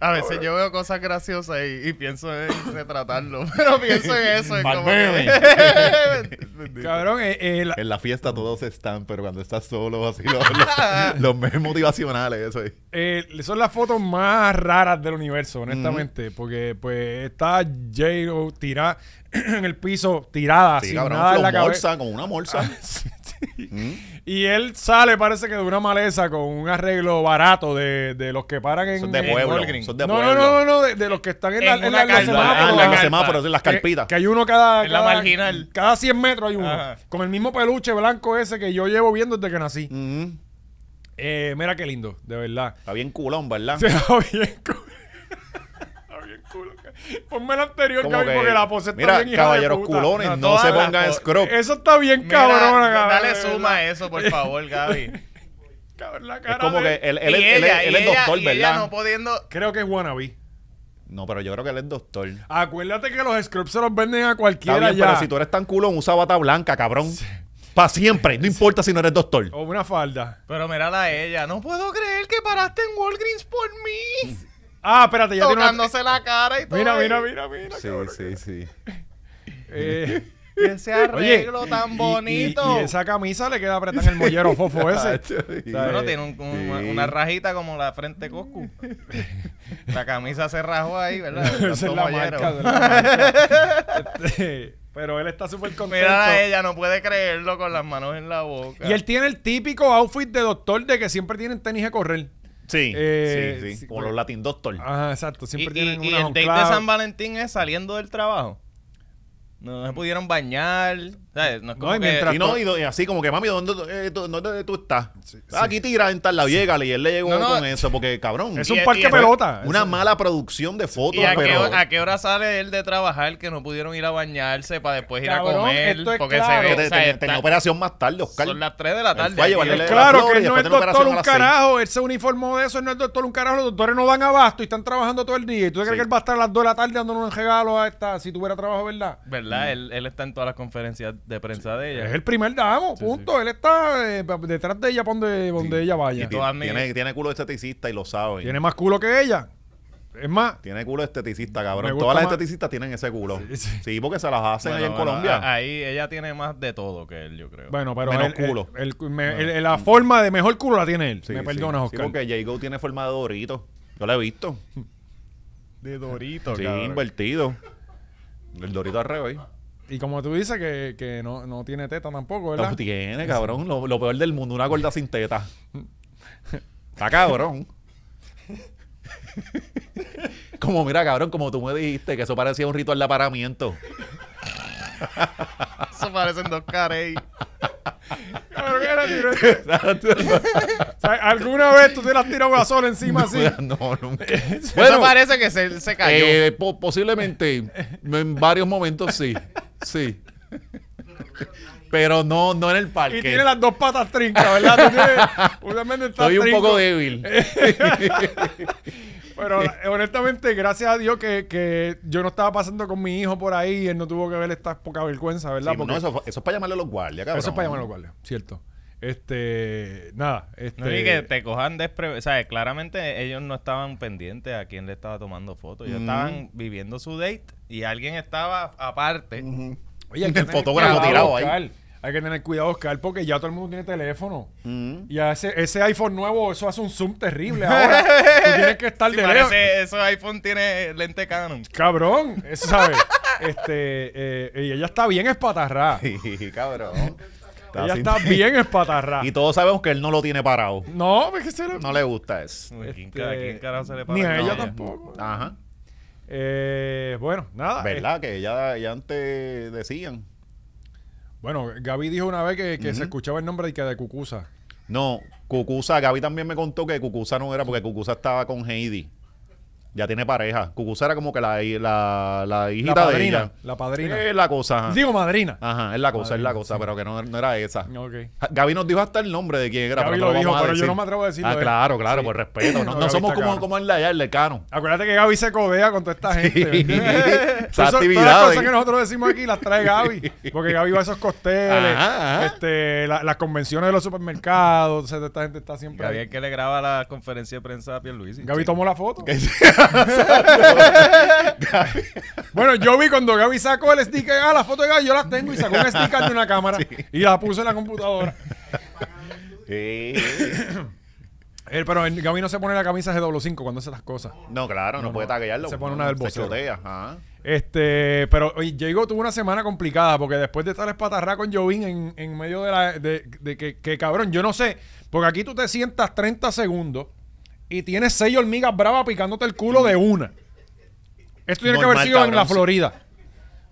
A veces yo veo cosas graciosas y, pienso en retratarlo, pero pienso en eso. Cabrón, eh, eh, en la fiesta todos están, pero cuando estás solo, así los, los, motivacionales, eso eh, son las fotos más raras del universo, honestamente, porque pues está j en el piso, tirada, así. nada la con una bolsa. Y él sale, parece que de una maleza con un arreglo barato de, de los que paran en. Son de pueblo. son de no, pueblo. no, no, no, de, de los que están en, la, en, en la, semáforo, en las carpitas. Que, hay uno cada. En la marginal. Cada 100 metros hay uno. Con el mismo peluche blanco ese que yo llevo viendo desde que nací. eh, mira qué lindo, de verdad. Está bien culón, ¿verdad? está bien culón. está bien culón, Ponme la anterior, Gaby, que, porque la pose está mira, bien caballeros culones, no, se pongan scrub. Eso está bien cabrón, Gaby. Dale suma a eso, por favor, Gaby. Cabrón, la cara es como que él, él, es doctor, ¿verdad? no pudiendo... Creo que es wannabe. No, pero yo creo que él es doctor. Acuérdate que los scrubs se los venden a cualquiera Está ya. pero si tú eres tan culón, usa bata blanca, cabrón. Para siempre, no importa si no eres doctor. O una falda. Pero mírala a ella. No puedo creer que paraste en Walgreens por mí. Ah, espérate, ya Tocándose tiene una... la cara y todo. Mira, mira, mira, mira. Sí, sí, sí. Eh, ese arreglo tan bonito. Y, esa camisa le queda apretada en el mollero fofo ese. bueno, eh, tiene una rajita como la frente Coscu. la camisa se rajó ahí, ¿verdad? es la marca, este, pero él está súper contento. Mira a ella, no puede creerlo con las manos en la boca. Y él tiene el típico outfit de doctor de que siempre tienen tenis a correr. Eh, sí, sí, sí. Como pues, los Latin Doctor. Ajá, exacto. Siempre tienen y, una y el date de San Valentín es saliendo del trabajo. No, se pudieron bañar. No, y, así como que, mami, ¿dónde, tú, eh, ¿dónde tú estás? Ah, aquí tira en tal la vieja y él le llegó con eso, porque cabrón. Es un parque pelota. Una mala producción de fotos. ¿Y a, qué, a, qué, hora sale él de trabajar que no pudieron ir a bañarse para después ir a comer? Esto es porque claro. se ve, tenía operación más tarde, Oscar. Son las 3 de la tarde. claro que él no es doctor un carajo. Él se uniformó de eso, él no es doctor un carajo. Los doctores no dan abasto y están trabajando todo el día. ¿Y tú crees que él va a estar a las 2 de la tarde dándole un regalo a esta si tuviera trabajo, verdad? ¿Verdad? Él, está en todas las conferencias de prensa de ella. Es el primer damo, punto. Él está eh, detrás de ella donde, ella vaya. tiene, culo de esteticista y lo sabe. Tiene más culo que ella. Es más. Tiene culo de esteticista, cabrón. Todas las esteticistas tienen ese culo. Sí, porque se las hacen ahí en Colombia. Ahí ella tiene más de todo que él, yo creo. Bueno, pero. Menos culo. la forma de mejor culo la tiene él. Sí, me perdonas, Oscar. porque Jago tiene forma de dorito. Yo la he visto. De dorito, Sí, invertido. El Dorito arreo hoy Y como tú dices que, no, tiene teta tampoco, ¿verdad? No tiene, cabrón. Lo, lo peor del mundo, una gorda sin teta. Está cabrón. como mira, cabrón, como tú me dijiste que eso parecía un ritual de aparamiento. Eso parecen dos caras ¿Alguna vez tú te las tirado una encima así? No, no Bueno, parece que se, se cayó. Eh, posiblemente. En varios momentos sí. Sí. Pero no, no en el parque. Y tiene las dos patas trincas, ¿verdad? Soy un poco débil. Pero eh, honestamente, gracias a Dios que, yo no estaba pasando con mi hijo por ahí y él no tuvo que ver esta poca vergüenza, ¿verdad? Porque... eso, es para llamarle a los guardias, cabrón. Eso es para llamarle a los guardias, cierto. Este, nada, este... No, que te cojan despre... O sea, claramente ellos no estaban pendientes a quién le estaba tomando fotos. Ellos estaban viviendo su date y alguien estaba aparte. Oye, el fotógrafo tirado ahí hay que tener cuidado, Oscar, porque ya todo el mundo tiene teléfono. Mm. Y ese, iPhone nuevo, eso hace un zoom terrible ahora. Tú tienes que estar de lejos. Ese iPhone tiene lente Canon. Cabrón, eso sabes. este, eh, y ella está bien espatarrada. Sí, cabrón. Ella está bien espatarrada Y todos sabemos que él no lo tiene parado. No, pues, No le gusta eso. Ni a ella tampoco. Ajá. Eh, bueno, nada. ¿Verdad? Este que ella ya antes decían bueno, Gaby dijo una vez que, se escuchaba el nombre de, que de Cucusa. No, Cucusa, Gaby también me contó que Cucusa no era porque Cucusa estaba con Heidi. Ya tiene pareja. Cucusa era como que la, la, la hijita la padrina, de ella. La padrina. Es la cosa. Digo madrina. Ajá, es la cosa, es la cosa, pero que no, no, era esa. Okay. Gaby nos dijo hasta el nombre de quién era. pero dijo, pero yo no me atrevo a decirlo. Ah, ¿eh? claro, claro, por respeto. No, no, somos como, como, en la allá, el decano. Acuérdate que Gaby se codea con toda esta gente. Sí. actividad. Todas las cosas ¿eh? que nosotros decimos aquí las trae Gaby. Porque Gaby va a esos costeles, Este, las convenciones de los supermercados. Entonces, esta gente está siempre. Gaby es que le graba la conferencia de prensa a Luis Gaby tomó la foto. bueno, yo vi cuando Gaby sacó el sticker, ah, la foto de Gaby, yo la tengo y sacó un sticker de una cámara y la puse en la computadora. Eh, pero el Gaby no se pone la camisa de doble 5 cuando hace las cosas. No, claro, no, puede Se pone una del ajá. Este, pero hoy Diego tuvo una semana complicada porque después de estar espatarrada con Jovín en, medio de la. que, que, cabrón, yo no sé, porque aquí tú te sientas 30 segundos y tienes seis hormigas bravas picándote el culo de una. Esto tiene que haber sido en la Florida.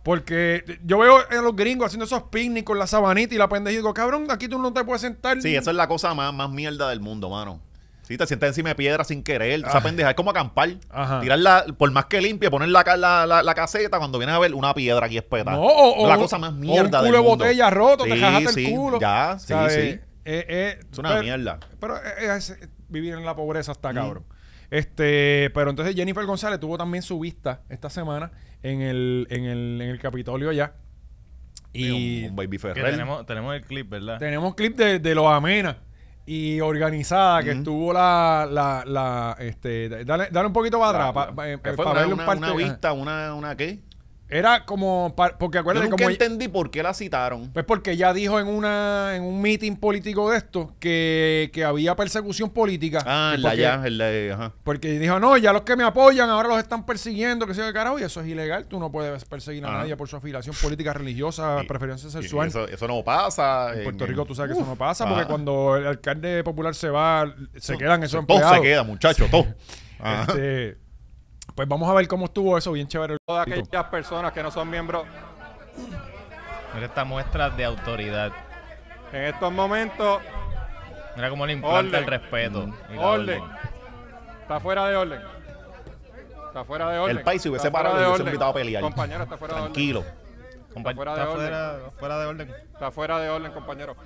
Porque yo veo a los gringos haciendo esos picnics con la sabanita y la pendeja y digo, cabrón, aquí tú no te puedes sentar. Sí, esa es la cosa más, más mierda del mundo, mano. Sí, te sientas encima de piedra sin querer. Esa ah. pendeja es como acampar. Tirarla, por más que limpia, poner la, la, la, caseta cuando vienes a ver una piedra aquí espeta. No, la cosa más mierda mundo. un culo de botella roto, te el culo. Ya, sí, sí. Eh, eh, es una mierda. Pero eh, eh vivir en la pobreza Hasta cabrón. Este, pero entonces Jennifer González tuvo también su vista esta semana en el, en el, en el Capitolio allá. Y tenemos, tenemos, el clip, ¿verdad? Tenemos clip de, de lo amena y organizada que estuvo la, la, la este, dale, dale, un poquito para atrás, eh, para, una, un Una vista, una, una qué? Era como. Porque acuérdate Yo nunca entendí por qué la citaron. Pues porque ya dijo en una en un meeting político de esto que, había persecución política. Ah, en la ya, eh, ajá. Porque dijo, no, ya los que me apoyan ahora los están persiguiendo, que se carajo, y eso es ilegal. Tú no puedes perseguir a ah. nadie por su afiliación política, religiosa, preferencia sexual. Eso, no pasa. En Puerto Rico tú sabes que eso no pasa, porque ah. cuando el alcalde popular se va, se quedan esos empleados. Todo se queda, muchacho todo. Este, ah. Pues vamos a ver cómo estuvo eso, bien chévere. Todas aquellas personas que no son miembros. Mira esta muestra de autoridad. En estos momentos. Mira cómo le implanta el respeto. orden. Está fuera de orden. Está fuera de orden. El país se hubiese parado y hubiese invitado a pelear. Compañero, está fuera de orden. Tranquilo. Está fuera está Fuera, fuera de orden. Está fuera de orden, compañero.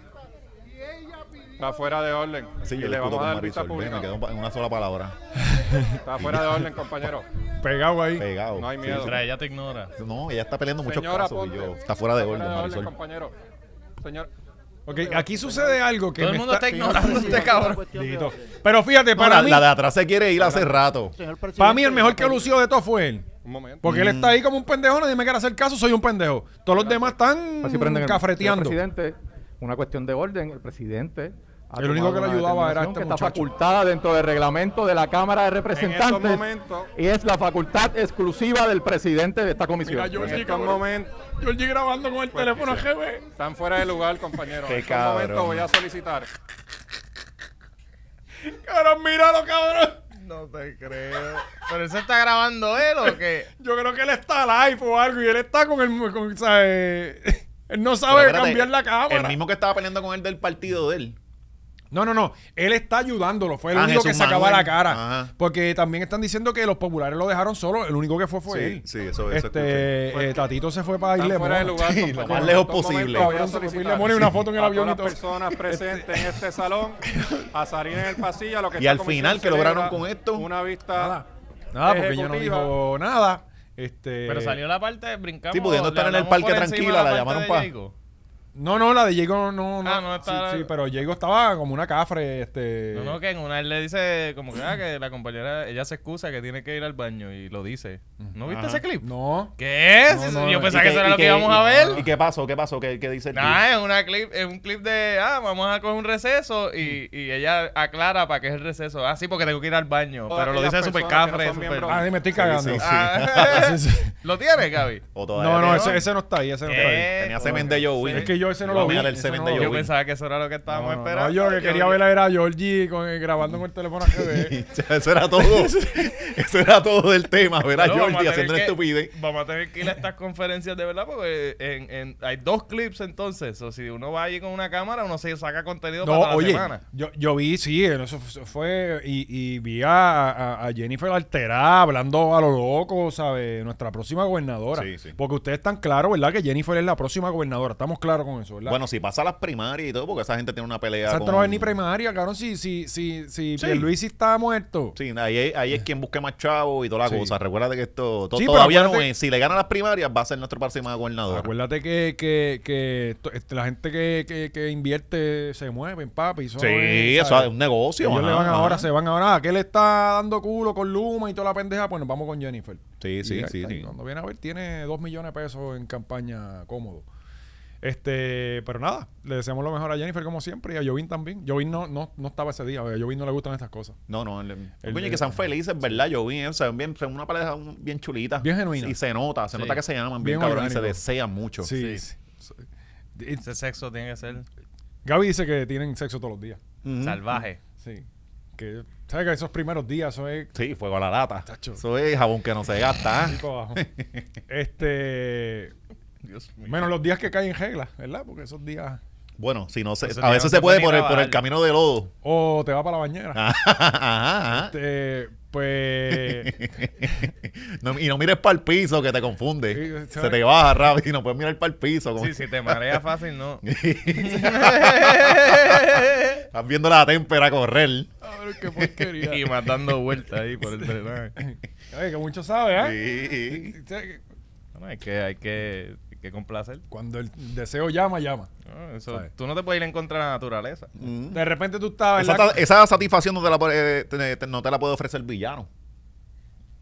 Está fuera de orden. Sí, yo le vamos a dar vista pública. Me quedo en una sola palabra. Está fuera de orden, compañero. Pegado ahí. Pegado. No hay miedo. Sí, ella te ignora. No, ella está peleando muchos Señora, casos. Y yo, está fuera de, está orden, fuera de orden, compañero. Señor, Ok, aquí sucede algo que. Todo el mundo está, ignorando este cabrón. Pero fíjate, para la, mí. La de atrás se quiere ir hace rato. Para mí, el mejor que lució de todo fue él. Un momento. Porque él está ahí como un pendejo, nadie me quiere hacer caso, soy un pendejo. Todos los demás están cafreteando. El presidente, una cuestión de orden, el presidente el único que le ayudaba era este que facultada dentro del reglamento de la Cámara de Representantes y es la facultad exclusiva del presidente de esta comisión. Mira, en este momento, Georgie grabando con el pues, teléfono GB. Están fuera de lugar, compañero. en este momento voy a solicitar. cabrón, míralo, cabrón. No te creo. ¿Pero él se está grabando él o qué? Yo creo que él está live o algo y él está con el... Con, o eh, él no sabe cambiar la cámara. El mismo que estaba peleando con él del partido de él. No, no, no. Él está ayudándolo. Fue el ah, único que sacaba la cara. Porque también están diciendo que los populares lo dejaron solo. El único que fue fue él. Sí, eso, este, eh, pues, Tatito se fue para irle sí, lo más lejos posible. Mora y una foto en el avión y personas presentes en este salón. A salir en el pasillo. y al final, que lograron con esto? Una vista. Nada, nada porque ella no dijo nada. Este... Pero salió la parte, brincamos. Sí, pudiendo estar en el parque tranquila, la llamaron para. No, no, la de Diego no, no. Ah, no está sí, pero Diego estaba como una cafre, este. No, no, que en una él le dice como que, ah, que la compañera, ella se excusa que tiene que ir al baño y lo dice. ¿No viste ese clip? No. ¿Qué es? Yo pensaba que eso era lo que íbamos a ver. ¿Y qué pasó? ¿Qué pasó? ¿Qué, qué dice el clip? es, una clip, es un clip de, ah, vamos a coger un receso y, y ella aclara para qué es el receso. Ah, sí, porque tengo que ir al baño. pero lo dice súper cafre. Ah, me estoy cagando. sí, ah. ¿Lo tienes, Gaby? No, no, ese, no está ahí, ese no está ahí. Tenía yo ese no lo vi. yo pensaba que eso era lo que estábamos esperando. yo que quería ver a Georgie con, eh, grabando con el teléfono a Eso era todo. eso era todo del tema, ver a Georgie haciendo estupidez. Vamos a tener que ir a estas conferencias de verdad porque en, hay dos clips entonces. O si uno va allí con una cámara, uno se saca contenido para la semana. Yo, yo vi, sí, eso fue. Y, vi a, a, Jennifer alterada hablando a lo loco, ¿sabes? Nuestra próxima gobernadora. Porque ustedes están claros, ¿verdad? Que Jennifer es la próxima gobernadora. Estamos claros con bueno, si pasa las primarias y todo, porque esa gente tiene una pelea. no es ni primaria, cabrón. Si, si, si, si sí. está muerto. Sí, ahí, es, ahí es quien busque más chavo y toda la cosa. Recuérdate que esto todavía no es. Eh, si le ganan las primarias, va a ser nuestro próximo gobernador. Acuérdate que, que, que este, la gente que, que, que, invierte se mueve, papi. sí, eso es un negocio. ahora, se van ahora. ¿A ah, qué le está dando culo con Luma y toda la pendeja? Pues nos vamos con Jennifer. Sí, sí, sí. Cuando viene a ver, tiene dos millones de pesos en campaña cómodo. Este, pero nada, le deseamos lo mejor a Jennifer como siempre y a Jovin también. Jovin no, no, no estaba ese día, a Jovin no le gustan estas cosas. No, no, el, el, que sean felices, ¿verdad? Jovin, son una pareja bien chulita. Bien genuina. Y se nota, se nota que se llaman bien, cabrón y se desean mucho. Sí. Ese sexo tiene que ser. Gaby dice que tienen sexo todos los días. Salvaje. Sí. Que, ¿Sabes que esos primeros días eso Sí, fuego a la data Eso es jabón que no se gasta. este. Dios mío. Menos los días que caen reglas, ¿verdad? Porque esos días. Bueno, si no a veces se, puede por el, por el, camino de lodo. O te va para la bañera. Ah, ah, ah, este, pues. y no mires para el piso que te confunde. se te baja rápido y no puedes mirar para el piso. Sí, si te mareas fácil, no. Estás viendo la témpera correr. A ver, qué porquería. y matando vueltas ahí por el drenaje. que mucho sabe, ¿eh? Sí. sí. que, hay que ¿Qué complacer. Cuando el deseo llama, llama. tú no te puedes ir en contra de la naturaleza. Mm. De repente tú estás... Esa, satisfacción eh, no te, la, puede, ofrecer el villano.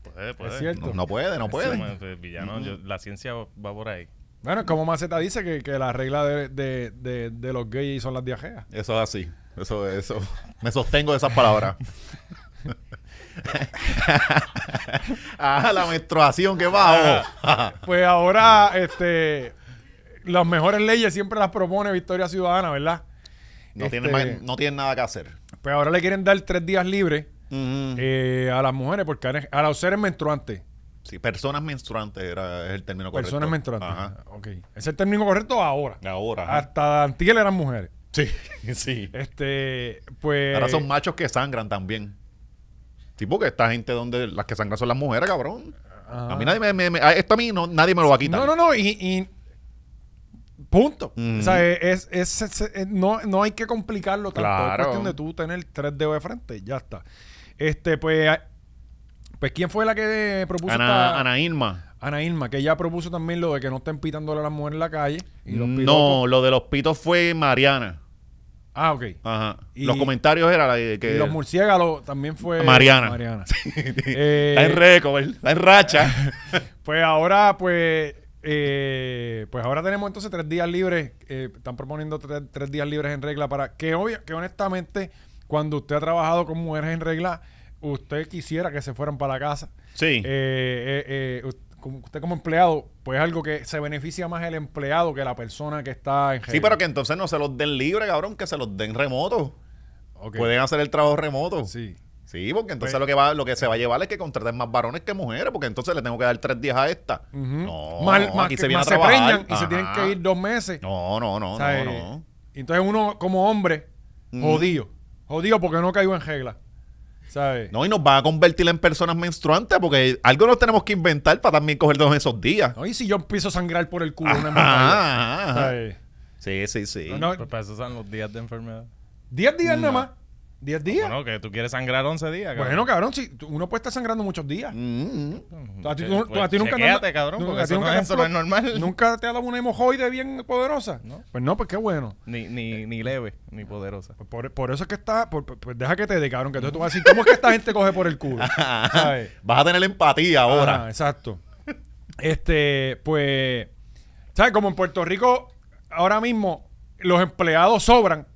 Puede, puede. Es cierto. No, puede, no puede. villano, la ciencia va por ahí. Bueno, como Maceta dice que, que la regla de, los gays son las diajeas. Eso es así. Eso, eso. Me sostengo de esas palabras. ah, la menstruación, que bajo. pues ahora, este, las mejores leyes siempre las propone Victoria Ciudadana, ¿verdad? No, tienen, este, no tienen nada que hacer. Pues ahora le quieren dar tres días libres eh, a las mujeres, porque e, a los seres menstruantes. Sí, personas menstruantes era, es el término correcto. Personas menstruantes. Ajá. Es el término correcto ahora. Ahora. Hasta eran mujeres. Sí, sí. Este, pues. Ahora son machos que sangran también. Tipo que esta gente donde las que sangran son las mujeres, cabrón. A mí ah. nadie me, esto a mí no, nadie me lo va a quitar. No, no, no. Y, punto. O sea, mm. es, es, no, no hay que complicarlo tanto. Claro. Es cuestión de tú tener tres dedos de frente. Ya está. Este, pues, pues ¿quién fue la que propuso Ana, esta... Ana Irma. Ana Irma, que ella propuso también lo de que no estén pitándole a las mujeres en la calle. no, lo de los pitos fue Mariana. Ah, ok. Ajá. los comentarios eran que. los murciélagos también fue. Mariana. Mariana. Eh, está en récord, está en racha. pues ahora, pues. Eh, pues ahora tenemos entonces tres días libres. Eh, están proponiendo tres, días libres en regla para. Que obvio, que honestamente, cuando usted ha trabajado con mujeres en regla, usted quisiera que se fueran para la casa. Sí. usted usted como empleado, pues es algo que se beneficia más el empleado que la persona que está en Sí, pero que entonces no se los den libre, cabrón, que se los den remoto. Pueden hacer el trabajo remoto. Sí. Sí, porque entonces pues lo que va, lo que se va a llevar es que contraten más varones que mujeres, porque entonces le tengo que dar tres días a esta. No, se, y se tienen que ir dos meses. No, no, no, no, no. Eh, entonces uno como hombre, jodido, jodido porque no cayó en regla. No, y nos va a convertir en personas menstruantes porque algo nos tenemos que inventar para también coger todos esos días. No, y si yo empiezo a sangrar por el culo Sí, sí, sí. No, pero pues para eso son los días de enfermedad. 10 días mm. nada más. ¿10 días? Bueno, que tú quieres sangrar 11 días. Cabrón. Bueno, cabrón, si uno puede estar sangrando muchos días. Mm-hmm. Pues, a ti, nunca. eso, no es, normal. ¿Nunca te ha dado una hemojoide bien poderosa? Pues no, pues qué bueno. Ni, ni, eh, ni leve, ni poderosa. Pues por, eso es que está. pues deja que te dé, cabrón, que entonces tú vas a decir, ¿cómo es que esta gente coge por el culo? Vas a tener empatía ahora. exacto. Este, pues. ¿Sabes? Como en Puerto Rico, ahora mismo los empleados sobran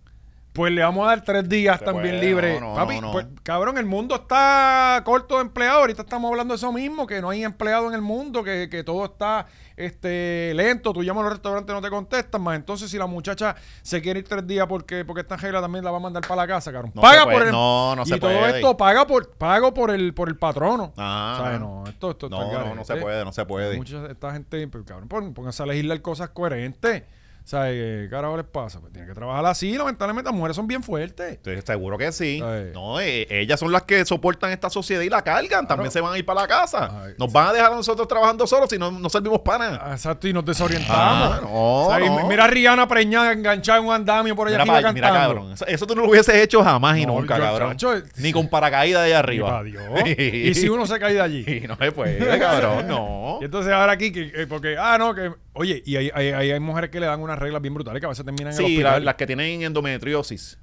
pues le vamos a dar tres días también libre. Papi, pues, cabrón, el mundo está corto de empleados. Ahorita estamos hablando de eso mismo, que no hay empleado en el mundo, que, que todo está este, lento. Tú llamas a los restaurantes y no te contestan más. Entonces, si la muchacha se quiere ir tres días porque, porque está regla, también la va a mandar para la casa, cabrón. paga por el. No, no y todo esto paga por, pago por el, por el patrono. Ah, no, no, no, se puede, no se puede. Mucha, esta gente, pues, cabrón, pónganse a legislar cosas coherentes. ¿Sabes? ¿Qué ahora les pasa? Pues tienen que trabajar así. Lamentablemente las mujeres son bien fuertes. seguro que sí. No, eh, ellas son las que soportan esta sociedad y la cargan. También se van a ir para la casa. nos van a dejar a nosotros trabajando solos si no, no servimos nada Exacto, y nos desorientamos. Ah, no, Mira a Rihanna preñada, enganchada en un andamio por allá mira, mira, cabrón. Eso, tú no lo hubieses hecho jamás y nunca, cabrón. Ni con paracaídas de allá arriba. y si uno se cae de allí. Y no se puede, cabrón, no. Y entonces ahora aquí, eh, porque, ah, no, que Oye, y hay, hay, hay, mujeres que le dan unas reglas bien brutales que a veces terminan en el hospital. las que tienen endometriosis.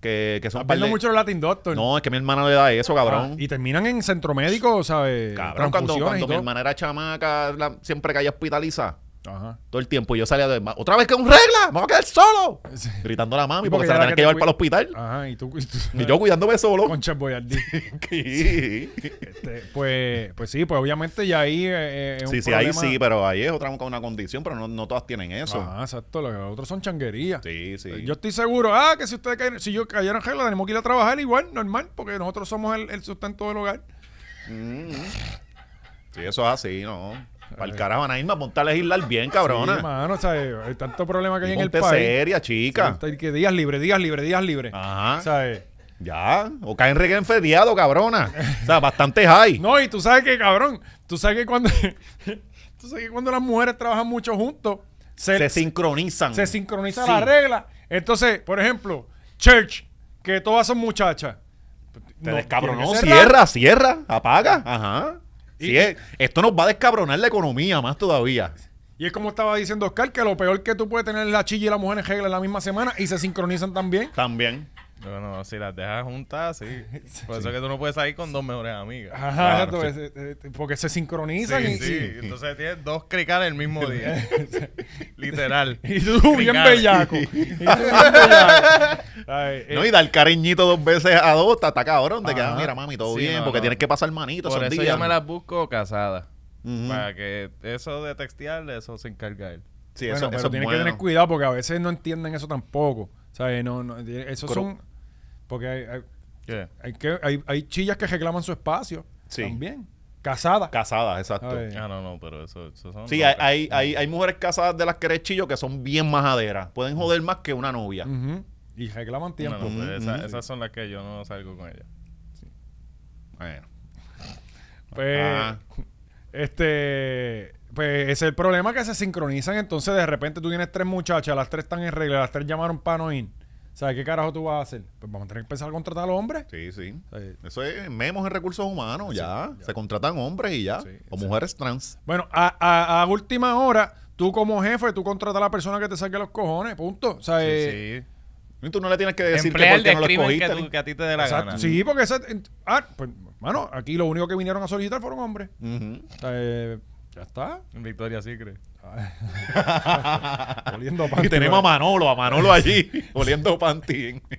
Que, que son de... mucho los Latin Doctor. No, es que mi hermana le da eso, ah, cabrón. y terminan en centro médico, ¿sabes? Cabrón, cuando, cuando mi hermana era chamaca, siempre que ella hospitaliza, Ajá. Todo el tiempo. yo salía de otra vez que un regla, me voy a quedar solo. Gritando la mami porque, se la tenían que, llevar para el hospital. Ajá, y tú. Y, yo cuidándome solo. Concha Boyardí. este, pues, pues sí, pues obviamente ya ahí. Eh, eh, es sí, sí, ahí sí, pero ahí es otra una condición, pero no, no todas tienen eso. Ah, exacto. Los otros son changuerías. Sí, sí. Eh, yo estoy seguro, ah, que si ustedes caen, si yo cayeron regla, tenemos que ir a trabajar igual, normal, porque nosotros somos el, sustento del hogar. Mm, mm Sí, eso es así, ¿no? Para el carajo, a a legislar bien, cabrona. Sí, mano, eh, hay tanto problema que hay en el país. seria, chica. que días libres, días libres, días libres. Ajá. ¿Sabes? Eh. Ya, o caen reggae feriado, cabrona. O sea, bastante high. No, y tú sabes que, cabrón, tú sabes que cuando, tú sabes que cuando las mujeres trabajan mucho juntos, se, sincronizan. Se sincroniza la regla Entonces, por ejemplo, church, que todas son muchachas. Te no, cierra, cierra, apaga. Ajá. Sí, es, esto nos va a descabronar la economía más todavía. Y es como estaba diciendo Oscar, que lo peor que tú puedes tener es la chilla y la mujer en regla en la misma semana y se sincronizan también. También. No, no, si las dejas juntas, sí. Por eso es que tú no puedes salir con dos mejores amigas. Ajá, eh, eh, porque se sincronizan. y, sí. entonces tienes dos cricales el mismo día. Literal. Y tú bien bellaco. y tú bien bellaco. no, y da el cariñito dos veces a dos, hasta acá, cabrón. Donde queda, ah, mira, mami, todo bien, porque tienes que pasar manito. Por eso yo me las busco casadas. Para que eso de textearle, eso se encarga él. Sí, eso, pero tienes que tener cuidado porque a veces no entienden eso tampoco. ¿Sabes? Eh, no, no, eso son porque hay, hay, que, hay, hay, chillas que reclaman su espacio sí. también. Casadas. Casadas, exacto. Ah, no, no, pero eso, eso son Sí, hay, hay, hay, mujeres casadas de las que eres chillo que son bien majaderas. Pueden mm. joder más que una novia. Y reclaman tiempo. Mm-hmm. Esas son las que yo no salgo con ellas. Sí. Bueno. Pues, este, pues es el problema que se sincronizan. Entonces, de repente tú tienes tres muchachas, las tres están en regla, las tres llamaron para no ir. ¿Sabes qué carajo tú vas a hacer? Pues vamos a tener que empezar a contratar a los hombres. Sí, sí. Eso es memos en recursos humanos, ya. Se contratan hombres y ya. o mujeres trans. Bueno, a, a, última hora, tú como jefe, tú contratas a la persona que te saque los cojones, punto. O sea, sí, eh, sí. Tú no le tienes que decir que no lo a ti te dé la gana. Sí, porque eso ah, pues, mano, aquí lo único que vinieron a solicitar fueron hombres. Uh o sea, eh, ya está. En Victoria Secret. oliendo Y tenemos a Manolo, a Manolo allí, oliendo pantín.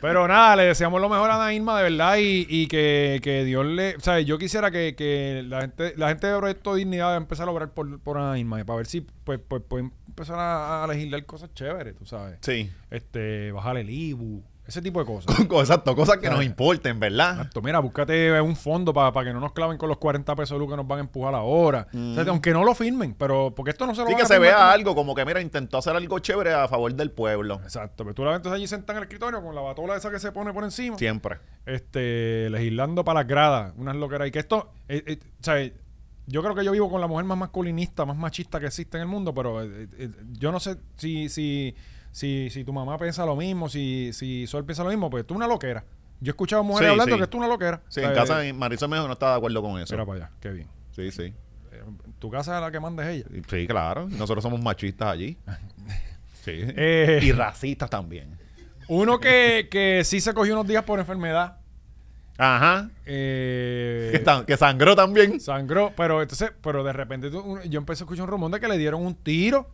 Pero nada, le deseamos lo mejor a Naima, de verdad, y, y que, Dios le... O sea, yo quisiera que, la gente la gente de Proyecto Dignidad empezara a lograr por, por Naima, para ver si pues, pues, pueden empezar a, a, legislar cosas chéveres, tú sabes. Sí. Este, bajar el IBU, ese tipo de cosas. Exacto, cosas que nos importen, ¿verdad? Exacto, mira, búscate un fondo para que no nos claven con los 40 pesos de que nos van a empujar ahora. Mm. aunque no lo firmen, pero porque esto no se lo Sí, que se vea algo como que, mira, intentó hacer algo chévere a favor del pueblo. Exacto, pero tú la ves allí sentada en el escritorio con la batola esa que se pone por encima. Siempre. Este, legislando para las gradas, unas loqueras. Y que esto, eh, eh, o sea, yo creo que yo vivo con la mujer más masculinista, más machista que existe en el mundo, pero eh, yo no sé si, si si, si tu mamá piensa lo mismo, si, si Sol piensa lo mismo, pues tú una loquera. Yo he escuchado mujeres hablando que tú una loquera. Sí, en casa eh, Marisa me no está de acuerdo con eso. Mira para allá, qué bien. Sí, sí. Eh, tu casa es la que mandes ella. Sí, claro. Nosotros somos machistas allí. Sí. Eh. y racistas también. Uno que, que sí se cogió unos días por enfermedad. Ajá. Eh, que, sangró también. Sangró, pero entonces, pero de repente yo empecé a escuchar un rumor de que le dieron un tiro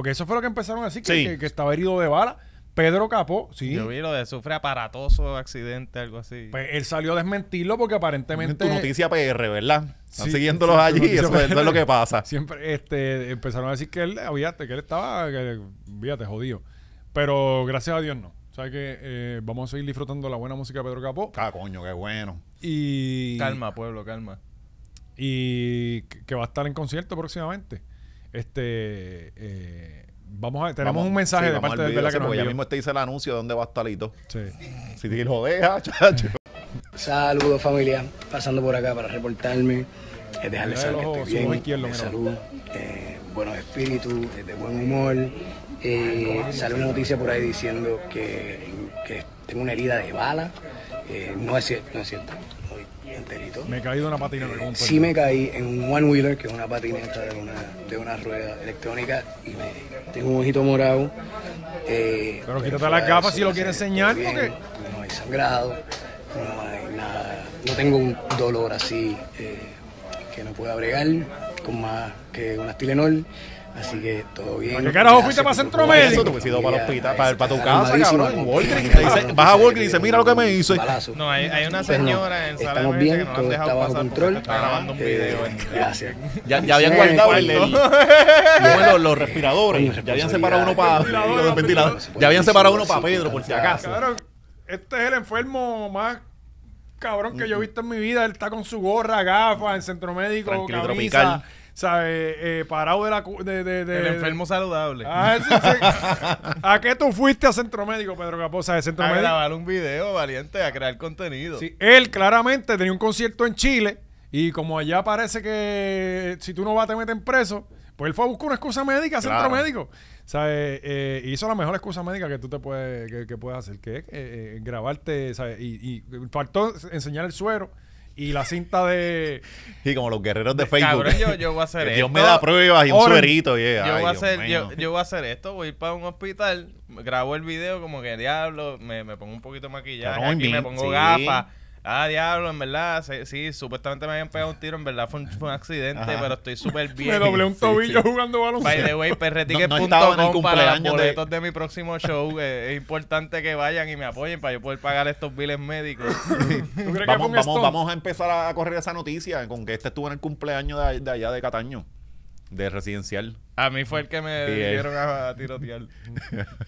porque eso fue lo que empezaron a decir, que, estaba herido de bala. Pedro Capó, sí. Yo vi lo de sufre aparatoso accidente, algo así. Pues él salió a desmentirlo porque aparentemente... En tu noticia PR, ¿verdad? Están siguiéndolos allí, eso, es- lo que pasa. Siempre este, empezaron a decir que él, que él estaba, que, jodido. Pero gracias a Dios no. O sea que eh, vamos a seguir disfrutando la buena música de Pedro Capó. Ah, coño, qué bueno. Y, Calma, pueblo, calma. Y que va a estar en concierto próximamente. Este. Eh, vamos a, tenemos un mensaje de parte de la que nos mismo te este dice el anuncio de dónde va a estar Lito. Sí. Si te lo deja, chacho. Saludos, familia. Pasando por acá para reportarme. Eh, dejarles saber que estoy bien. salud, buenos espíritus, de buen humor. Eh, sale una noticia por ahí diciendo que, que tengo una herida de bala. Eh, no, es, cierto no es cierto. Me caí de una patineta. Eh, sí me caí en un one wheeler, que es una patineta de una, de rueda electrónica, y me tengo un ojito morado. Eh, pero quítate las gafas si lo quieres enseñar, porque... No hay sangrado, no hay nada, no tengo un dolor así eh, que no pueda bregar con más que una Tilenol Así que todo bien. ¿Qué carajo fuiste para Centro Médico? sido para el hospital, para, tu casa, cabrón. Vas a Walker y dice, mira lo que me hizo. No, hay, una señora en sala de bien, han dejado bajo control. Está grabando un eh, video. Gracias. Ya, habían guardado el, los, eh, respiradores. Ya habían separado uno para Ya habían separado uno para Pedro, por si acaso. Este es el enfermo más cabrón que yo he visto en mi vida. Él está con su gorra, gafas, en centro médico, camisa. ¿sabes? Eh, parado de la... el enfermo saludable. Ah, ¿A qué tú fuiste a Centro Médico, Pedro Capó? sabes Centro a grabar un video, valiente, a crear contenido. Sí, él claramente tenía un concierto en Chile y como allá parece que si tú no vas te meten preso, pues él fue a buscar una excusa médica a Centro Médico. ¿sabes? Eh, hizo la mejor excusa médica que tú te puedes, que, puedes hacer, que eh, grabarte, ¿sabes? Y, y faltó enseñar el suero y la cinta de. y como los guerreros de, Facebook. Cabrón, yo, voy a hacer esto. Dios me da pruebas y un suerito. Yo, voy a hacer, yo, voy a hacer esto. Voy a ir para un hospital, grabo el video como que diablo, me, me pongo un poquito de maquillaje, aquí me pongo gafas Ah, diablo, en verdad, sí, supuestamente me habían pegado un tiro, en verdad fue un, accidente, pero estoy súper bien. me doblé un tobillo jugando baloncesto. By the way, perretique.com no, para los boletos de... mi próximo show. es importante que vayan y me apoyen para yo poder pagar estos biles médicos. ¿Tú vamos, que vamos, vamos, a empezar a correr esa noticia con que este estuvo en el cumpleaños de, allá de Cataño, de residencial. A mí fue el que me dieron a tirotear.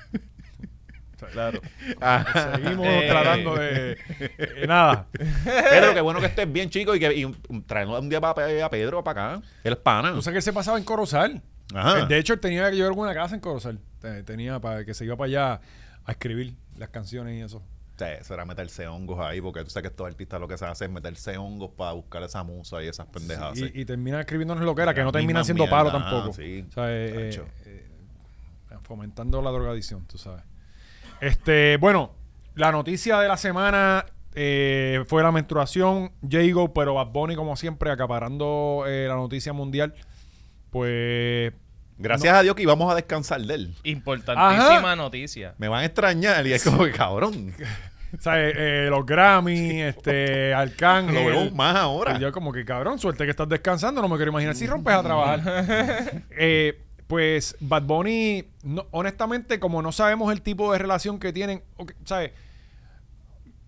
Claro. Ah, Seguimos eh, tratando de. Eh, nada. Pedro, qué bueno que estés bien, chico, y que y un día a Pedro para acá. El pana. Tú sabes que él se pasaba en Corozal. Ajá. Eh, de hecho, él tenía que llevar alguna casa en Corozal. Tenía para que se iba para allá a escribir las canciones y eso. Sí, era meterse hongos ahí, porque tú sabes que estos artistas lo que se hace es meterse hongos para buscar esa musa y esas pendejadas. y, y, termina escribiéndonos lo que era, que no termina siendo palo ah, tampoco. Sí, fomentando la drogadicción, tú sabes. Este, bueno, la noticia de la semana eh, fue la menstruación, Jago, pero Bad Bunny, como siempre, acaparando eh, la noticia mundial. Pues. Gracias a Dios que íbamos a descansar de él. Importantísima noticia. Me van a extrañar y es como que cabrón. o eh, los Grammy, este, Arcángel. Lo veo más ahora. yo como que cabrón, suerte que estás descansando, no me quiero imaginar si rompes a trabajar. eh, pues Bad Bunny, no, honestamente, como no sabemos el tipo de relación que tienen, ¿sabes?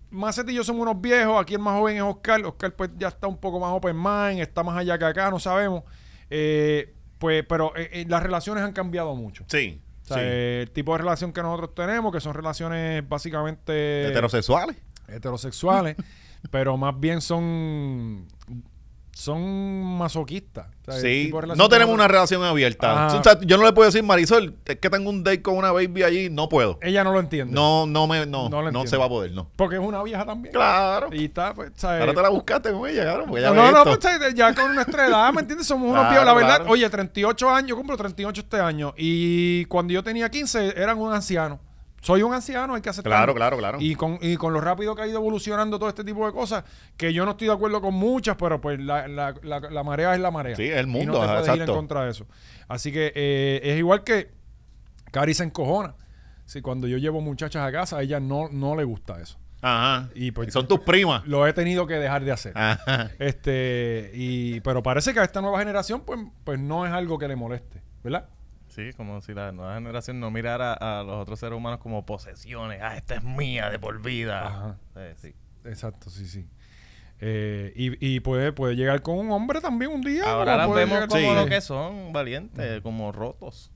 Macete y yo somos unos viejos, aquí el más joven es Oscar, Oscar pues ya está un poco más open mind, está más allá que acá, no sabemos. Eh, pues, pero eh, eh, las relaciones han cambiado mucho. Sí. sí. el tipo de relación que nosotros tenemos, que son relaciones básicamente... Heterosexuales. Heterosexuales, pero más bien son son masoquistas. sí, no tenemos una relación abierta. yo no le puedo decir, Marisol, es que tengo un date con una baby allí, no puedo. Ella no lo entiende. No, no me, no, no, se va a poder, no. Porque es una vieja también. Claro. Y está, pues, Ahora te la buscaste con ella, pues, ya no, no, pues ya con nuestra edad, ¿me entiendes? Somos unos claro, La verdad, treinta oye, 38 años, yo cumplo 38 este año. Y cuando yo tenía 15, eran un anciano soy un anciano, hay que aceptarlo. Claro, claro, claro. Y con, lo rápido que ha ido evolucionando todo este tipo de cosas, que yo no estoy de acuerdo con muchas, pero pues la, marea es la marea. Sí, el mundo. Y no te en contra de eso. Así que eh, es igual que Cari se encojona. Si cuando yo llevo muchachas a casa, a ella no, no le gusta eso. Ajá. Y pues, son tus primas. Lo he tenido que dejar de hacer. Este, y, pero parece que a esta nueva generación, pues, pues no es algo que le moleste, ¿verdad? Sí, como si la nueva generación no mirara a, los otros seres humanos como posesiones. Ah, esta es mía de por vida. Ajá. Eh, Exacto, sí, sí. Eh, y, puede, puede llegar con un hombre también un día. Ahora las vemos como lo que son, valientes, como rotos.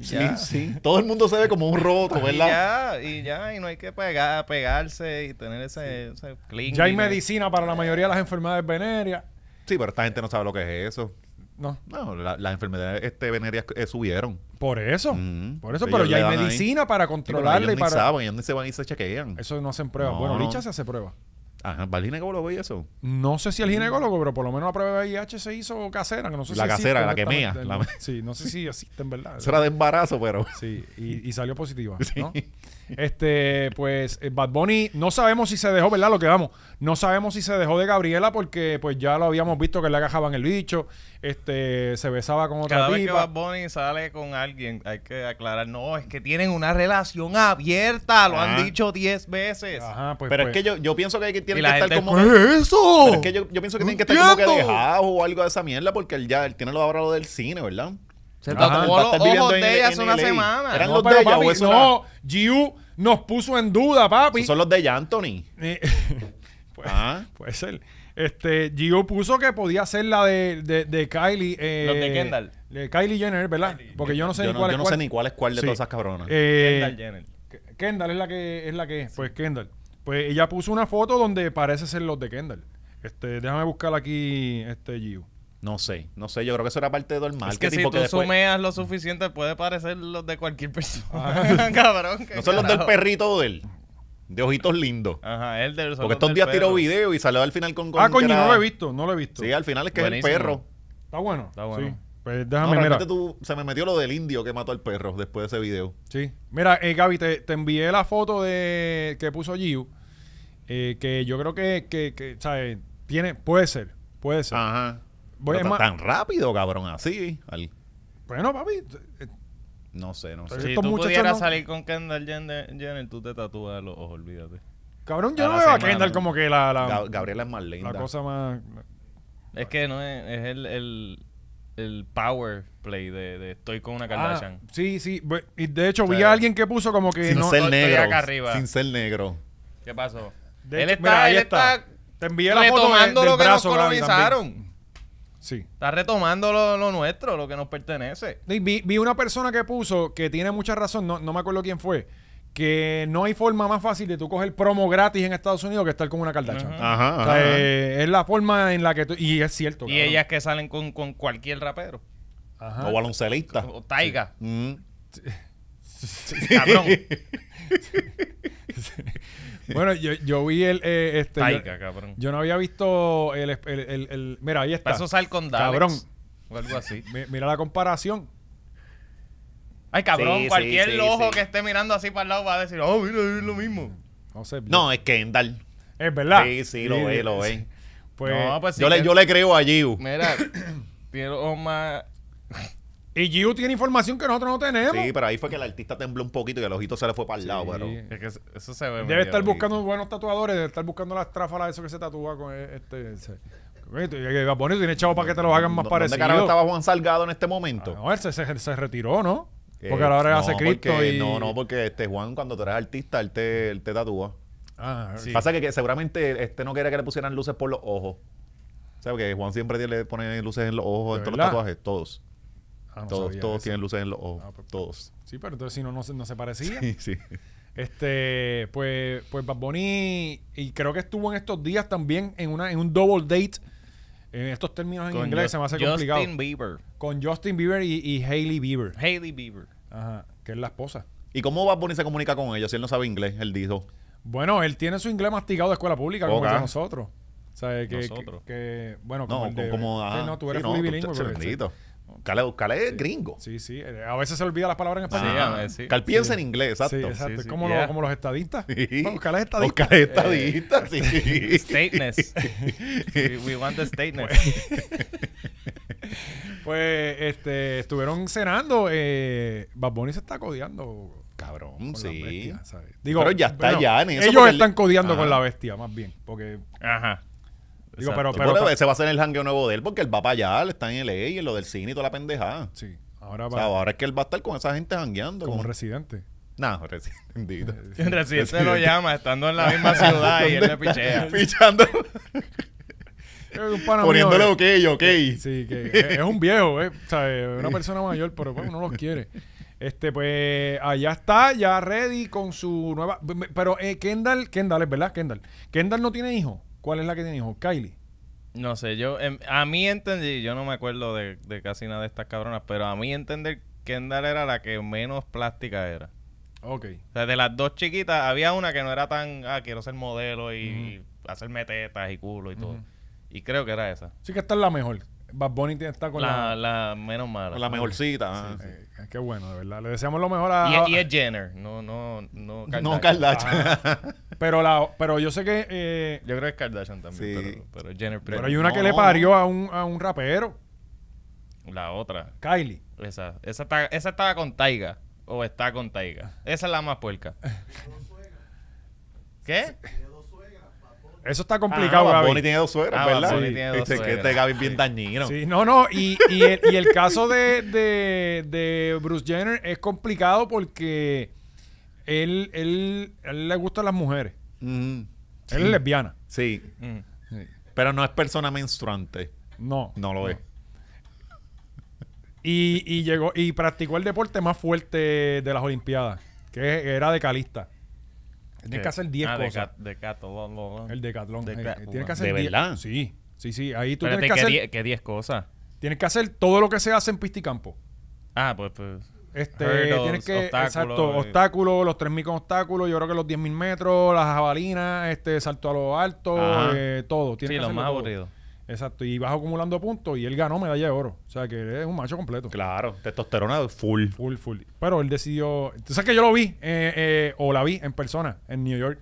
Sí, sí. Todo el mundo se ve como un roto, ¿verdad? Y ya, y ya, y no hay que pegar, pegarse y tener ese, sí. Ya hay medicina para la mayoría de las enfermedades venéreas. Sí, pero esta gente no sabe lo que es eso. No. No, la- las enfermedades este, venéreas eh, subieron. Por eso. Mm-hmm. Por eso, pero ya hay medicina para controlarla y ellos para. saben, ellos ni se van y se chequean. Eso no hacen pruebas. Bueno, Licha se hace prueba Ajá, ¿va al ginecólogo y eso? No sé si el mm. ginecólogo, pero por lo menos la prueba de VIH se hizo casera, que no sé La si casera, la que mía Sí, no sé si existe en verdad. era de embarazo, pero... Sí, y, y salió positiva, ¿no? Este, pues eh, Bad Bunny, no sabemos si se dejó, ¿verdad? Lo que vamos, no sabemos si se dejó de Gabriela porque pues ya lo habíamos visto que le agajaban el bicho, este, se besaba con otra Cada vez que Bad Bunny sale con alguien, hay que aclarar, no, es que tienen una relación abierta, lo han ah. dicho diez veces. Ajá, pues, pero es pues. que yo, yo pienso que tienen que estar como... ¿Qué eso? Pero es que yo, yo pienso que tienen que estar como que dejados o algo de esa mierda porque él ya él tiene los abrazos del cine, ¿verdad? Se tatuó los ojos de ella hace una semana. ¿Eran los de ella papi, No, era... Giu nos puso en duda, papi. son los de ella, Anthony. Eh, pues, ah. Puede ser. Este, Gio puso que podía ser la de, de, Kylie. Eh, los de Kendall. De Kylie Jenner, ¿verdad? Porque yo no sé ni cuál es Yo no cuál. sé ni cuál es cuál de todas esas cabronas. Eh, Kendall Jenner. Kendall es la que es. La que, Pues Kendall. Pues ella puso una foto donde parece ser los de Kendall. Este, déjame buscar aquí este Gio. No sé, no sé, yo creo que eso era parte de normal. Es que si tú sumeas lo suficiente puede parecer los de cualquier persona. Ah. Cabrón. No son los del perrito de él. De ojitos lindos. Ajá, Él del Porque estos días tiró video y salió al final con. con ah, coño, no lo he visto, no lo he visto. Sí, al final es que es el perro. Está bueno. Está bueno. Sí. Pues déjame Tú, se me metió lo del indio que mató al perro después de ese video. Sí. Mira, eh, Gaby, te, te, envié la foto de que puso Giu. Eh, que yo creo que, que, ¿sabes? Tiene, puede ser. Puede ser. Ajá. Voy tan rápido, cabrón, así. Bueno, papi. Eh, no sé, no sé. Si tú pudieras salir con Kendall Jenner, tú te tatúas los ojos, olvídate. Cabrón, yo no veo a Kendall como que la, la, Gabriela es más linda. La cosa más... Es que no es, el, el, el, power play de, de, estoy con una ah, Kardashian. Ah, sí, sí. Y de hecho vi a alguien que puso como que... Sin no, ser negro. Sin ser negro. ¿Qué pasó? él está, está. está. Te envié la foto lo que nos colonizaron. Sí. Está retomando lo, nuestro, lo que nos pertenece. Vi, una persona que puso, que tiene mucha razón, no, me acuerdo quién fue, que no hay forma más fácil de tú coger promo gratis en Estados Unidos que estar con una cardacha Ajá, eh, es la forma en la que tú... Y es cierto. Y ellas que salen con, cualquier rapero. Ajá. O baloncelista. O taiga. Mm. Cabrón. Bueno, yo, vi el. Eh, este, yo, no había visto el. el, el, mira, ahí está. Eso sal con Cabrón. O algo así. mira la comparación. Ay, cabrón, cualquier ojo que esté mirando así para el lado va a decir, oh, mira, es lo mismo. No sé. No, es Kendall. Es verdad. Sí, sí, lo ve, lo ve. Pues, pues Yo le, creo a Giu. Mira, tiene más y Giu tiene información que nosotros no tenemos. Sí, pero ahí fue que el artista tembló un poquito y el ojito se le fue para el lado, eso- se ve. Debe estar buscando buenos tatuadores, debe estar buscando las tráfalas de eso que se tatúa con e- este. ese. Bonito, tiene tiene para que te lo hagan más parecido. ¿Dónde estaba Juan Salgado en este momento? Ah, no, él se, retiró, ¿no? Porque ahora no, hace cripto y. No, no, porque este Juan, cuando tú eres artista, él te, tatúa. Ah, Pasa que, seguramente este no quería que le pusieran luces por los ojos. ¿Sabes porque Juan siempre le pone luces en los ojos, en todos los tatuajes, todos. Ah, todos todos tienen luces en los ojos. Ah, todos. Sí, pero entonces si no, no, se, no se parecía. Sí, sí. Este, pues, pues Bad Bunny, y creo que estuvo en estos días también en, una, en un double date. En estos términos en inglés se me hace complicado. Con Justin Bieber. Con Justin Bieber y, y Hailey Bieber. Hailey Bieber. Ajá, que es la esposa. ¿Y cómo Bad Bunny se comunica con ellos? si él no sabe inglés? Él dijo. Bueno, él tiene su inglés mastigado de escuela pública, como nosotros. O que, nosotros. bueno, como, el de, ah, no, tú eres bilingüe. Cal, es gringo. Sí, sí. Eh, a veces se olvida las palabras en español. Cal piensa en inglés, exacto. Sí, Como, los, los, estadistas. Sí. es estadista. es estadista, eh, sí. Stateness. we, want the stateness. Pues, pues, este, estuvieron cenando. Eh, Bad se está codiando, Cabrón, sí. Bestia, Digo, Pero ya está ya en Ellos están codiando con la bestia, más bien. Porque. Ajá. Digo, pero, va a hacer el hangueo nuevo de él porque él va para allá, le está en el y en lo del cine y toda la pendejada. Sí. Ahora, es que él va a estar con esa gente hangueando Como residente. No, residente. residente. residente lo llama estando en la misma ciudad y él le pichea. Pichando. Poniéndole eh. ok, ok. sí, que es un viejo, eh, una persona mayor, pero bueno, no los quiere. Este, pues allá está, ya ready con su nueva. Pero eh, Kendall, Kendall es verdad, Kendall. Kendall no tiene hijos. ¿Cuál es la que tiene hijo? Kylie. No sé, yo em, a mí entendí, yo no me acuerdo de, casi nada de estas cabronas, pero a mí entender Kendall era la que menos plástica era. Ok. O sea, de las dos chiquitas había una que no era tan, ah, quiero ser modelo y, Hacer metetas y culo y todo. Y creo que era esa. Sí que esta es la mejor. Bad Bunny está con la, la, menos mala. la mejorcita. Ah, sí, qué bueno, de verdad. Le deseamos lo mejor a. Y, es Jenner, no, no, no Kardashian. No Kardashian. Ah. pero, la, pero yo sé que. Eh, yo creo que es Kardashian también, pero, Jenner. Pero, hay una que le parió a un, a un rapero. La otra. Kylie. Esa, esa, está, esa estaba con Taiga. O está con Taiga. Esa es la más puerca. ¿Qué? Eso está ah, complicado, Gabi Gaby. tiene dos ah, ¿verdad? este bien dañino. Sí, no, no. Y, el, caso de, Bruce Jenner es complicado porque él, él, le gusta las mujeres. él es lesbiana. Sí. Mm. Pero no es persona menstruante. No. No lo es. y llegó y practicó el deporte más fuerte de las Olimpiadas, que era de calista. Tienes que hacer 10 ah, cosas. Decatlón. El decatlón. que hacer ¿De verdad? Sí, sí, sí. Ahí tú tienes que hacer... ¿Qué 10 cosas? Tienes que hacer todo lo que se hace en Pisticampo. Ah, pues... pues este, hurdles, tienes que... exacto, eh. obstáculos, los 3.000 con obstáculos, yo creo que los 10.000 metros, las jabalinas, este, salto a lo alto, eh, todo. sí, que lo más todo. aburrido. Exacto, y vas acumulando puntos y él ganó medalla de oro. O sea que es un macho completo. Claro, testosterona full. Full, full. Pero él decidió. Tú sabes que yo lo vi, eh, eh, o la vi en persona, en New York.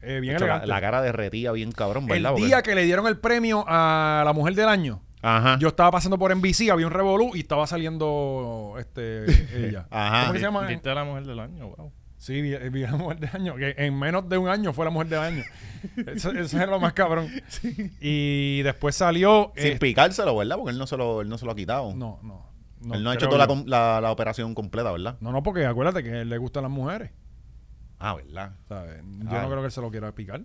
Eh, bien La, cara derretía bien cabrón, ¿verdad? El día que le dieron el premio a la mujer del año. Ajá. Yo estaba pasando por NBC, había un revolú y estaba saliendo este ella. ¿Cómo se llama? Viste a la mujer del año, wow. Sí, vi, mujer año, que en menos de un año fue la mujer de año. eso, es lo más cabrón. Y después salió. Sin este, picárselo, ¿verdad? Porque él no se lo, él no se lo ha quitado. No, no. él no ha hecho toda la, operación completa, ¿verdad? No, no, porque acuérdate que él le gustan las mujeres. Ah, ¿verdad? Yo ah, no creo que él se lo quiera picar.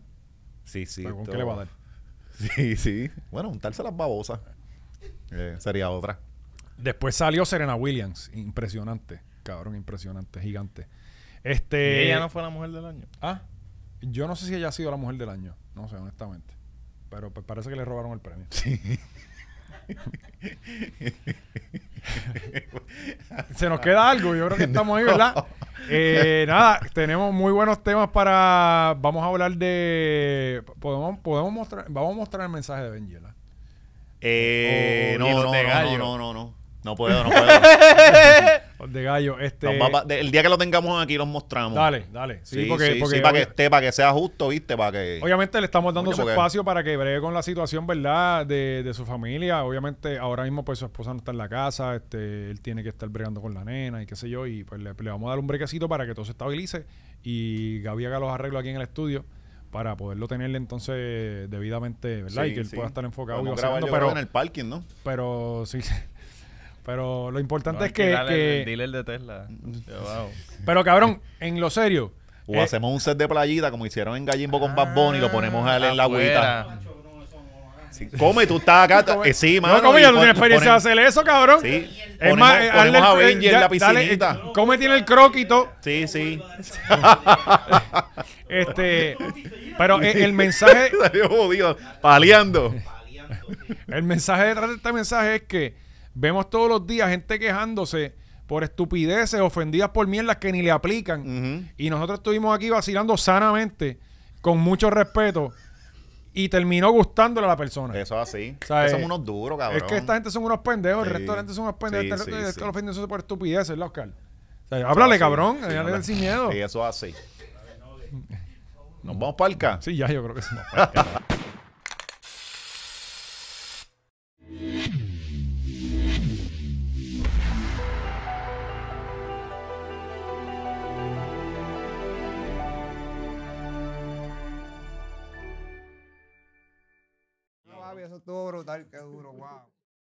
Sí, sí. qué le va a dar? Sí, sí. Bueno, untarse las babosas. Eh, sería otra. Después salió Serena Williams. Impresionante. Cabrón, impresionante, gigante. Este, ella no fue la mujer del año? Ah, yo no sé si ella ha sido la mujer del año. No sé, honestamente. Pero parece que le robaron el premio. Se nos queda algo, yo creo que estamos ahí, ¿verdad? Eh, nada, tenemos muy buenos temas para. Vamos a hablar de. Podemos, mostrar. Vamos a mostrar el mensaje de Benjela. Eh, no, no, no, no puedo, no puedo. de gallo, este. el día que lo tengamos aquí, lo mostramos. Dale, dale. Sí, porque, para que esté, para que sea justo, ¿viste? Para que. Obviamente le estamos dando su espacio para que bregue con la situación, ¿verdad? De, de, su familia. Obviamente, ahora mismo, pues su esposa no está en la casa, este, él tiene que estar bregando con la nena y qué sé yo. Y pues le, le vamos a dar un brequecito para que todo se estabilice y Gaby haga los arreglos aquí en el estudio para poderlo tenerle entonces debidamente, ¿verdad? y que él pueda estar enfocado. pero, en el parking, ¿no? Pero sí, pero lo importante es que. El dealer de Tesla. Pero cabrón, en lo serio. O eh, hacemos un set de playita como hicieron en Gallimbo con Bad y lo ah, ponemos a él en la agüita. Come, tú estás acá. Eh, sí, mano. No, ya no tienes experiencia de hacer eso, cabrón. Sí. Es más, eh, a Benji en la piscinita. come tiene el croquito. Sí, sí. este. Pero el mensaje. Salió jodido. Paleando. el mensaje detrás de este mensaje es que Vemos todos los días gente quejándose por estupideces, ofendidas por mierdas que ni le aplican. Y nosotros estuvimos aquí vacilando sanamente, con mucho respeto, y terminó gustándole a la persona. Eso es así. son eh, unos duros, cabrón. Es que esta gente son unos pendejos, el resto de gente son unos pendejos, sí, el este sí, por estupideces, Oscar? háblale, cabrón, sin miedo. Y eso así. ¿Nos vamos para el Sí, ya, yo creo que sí. eso todo brutal, que duro, guau.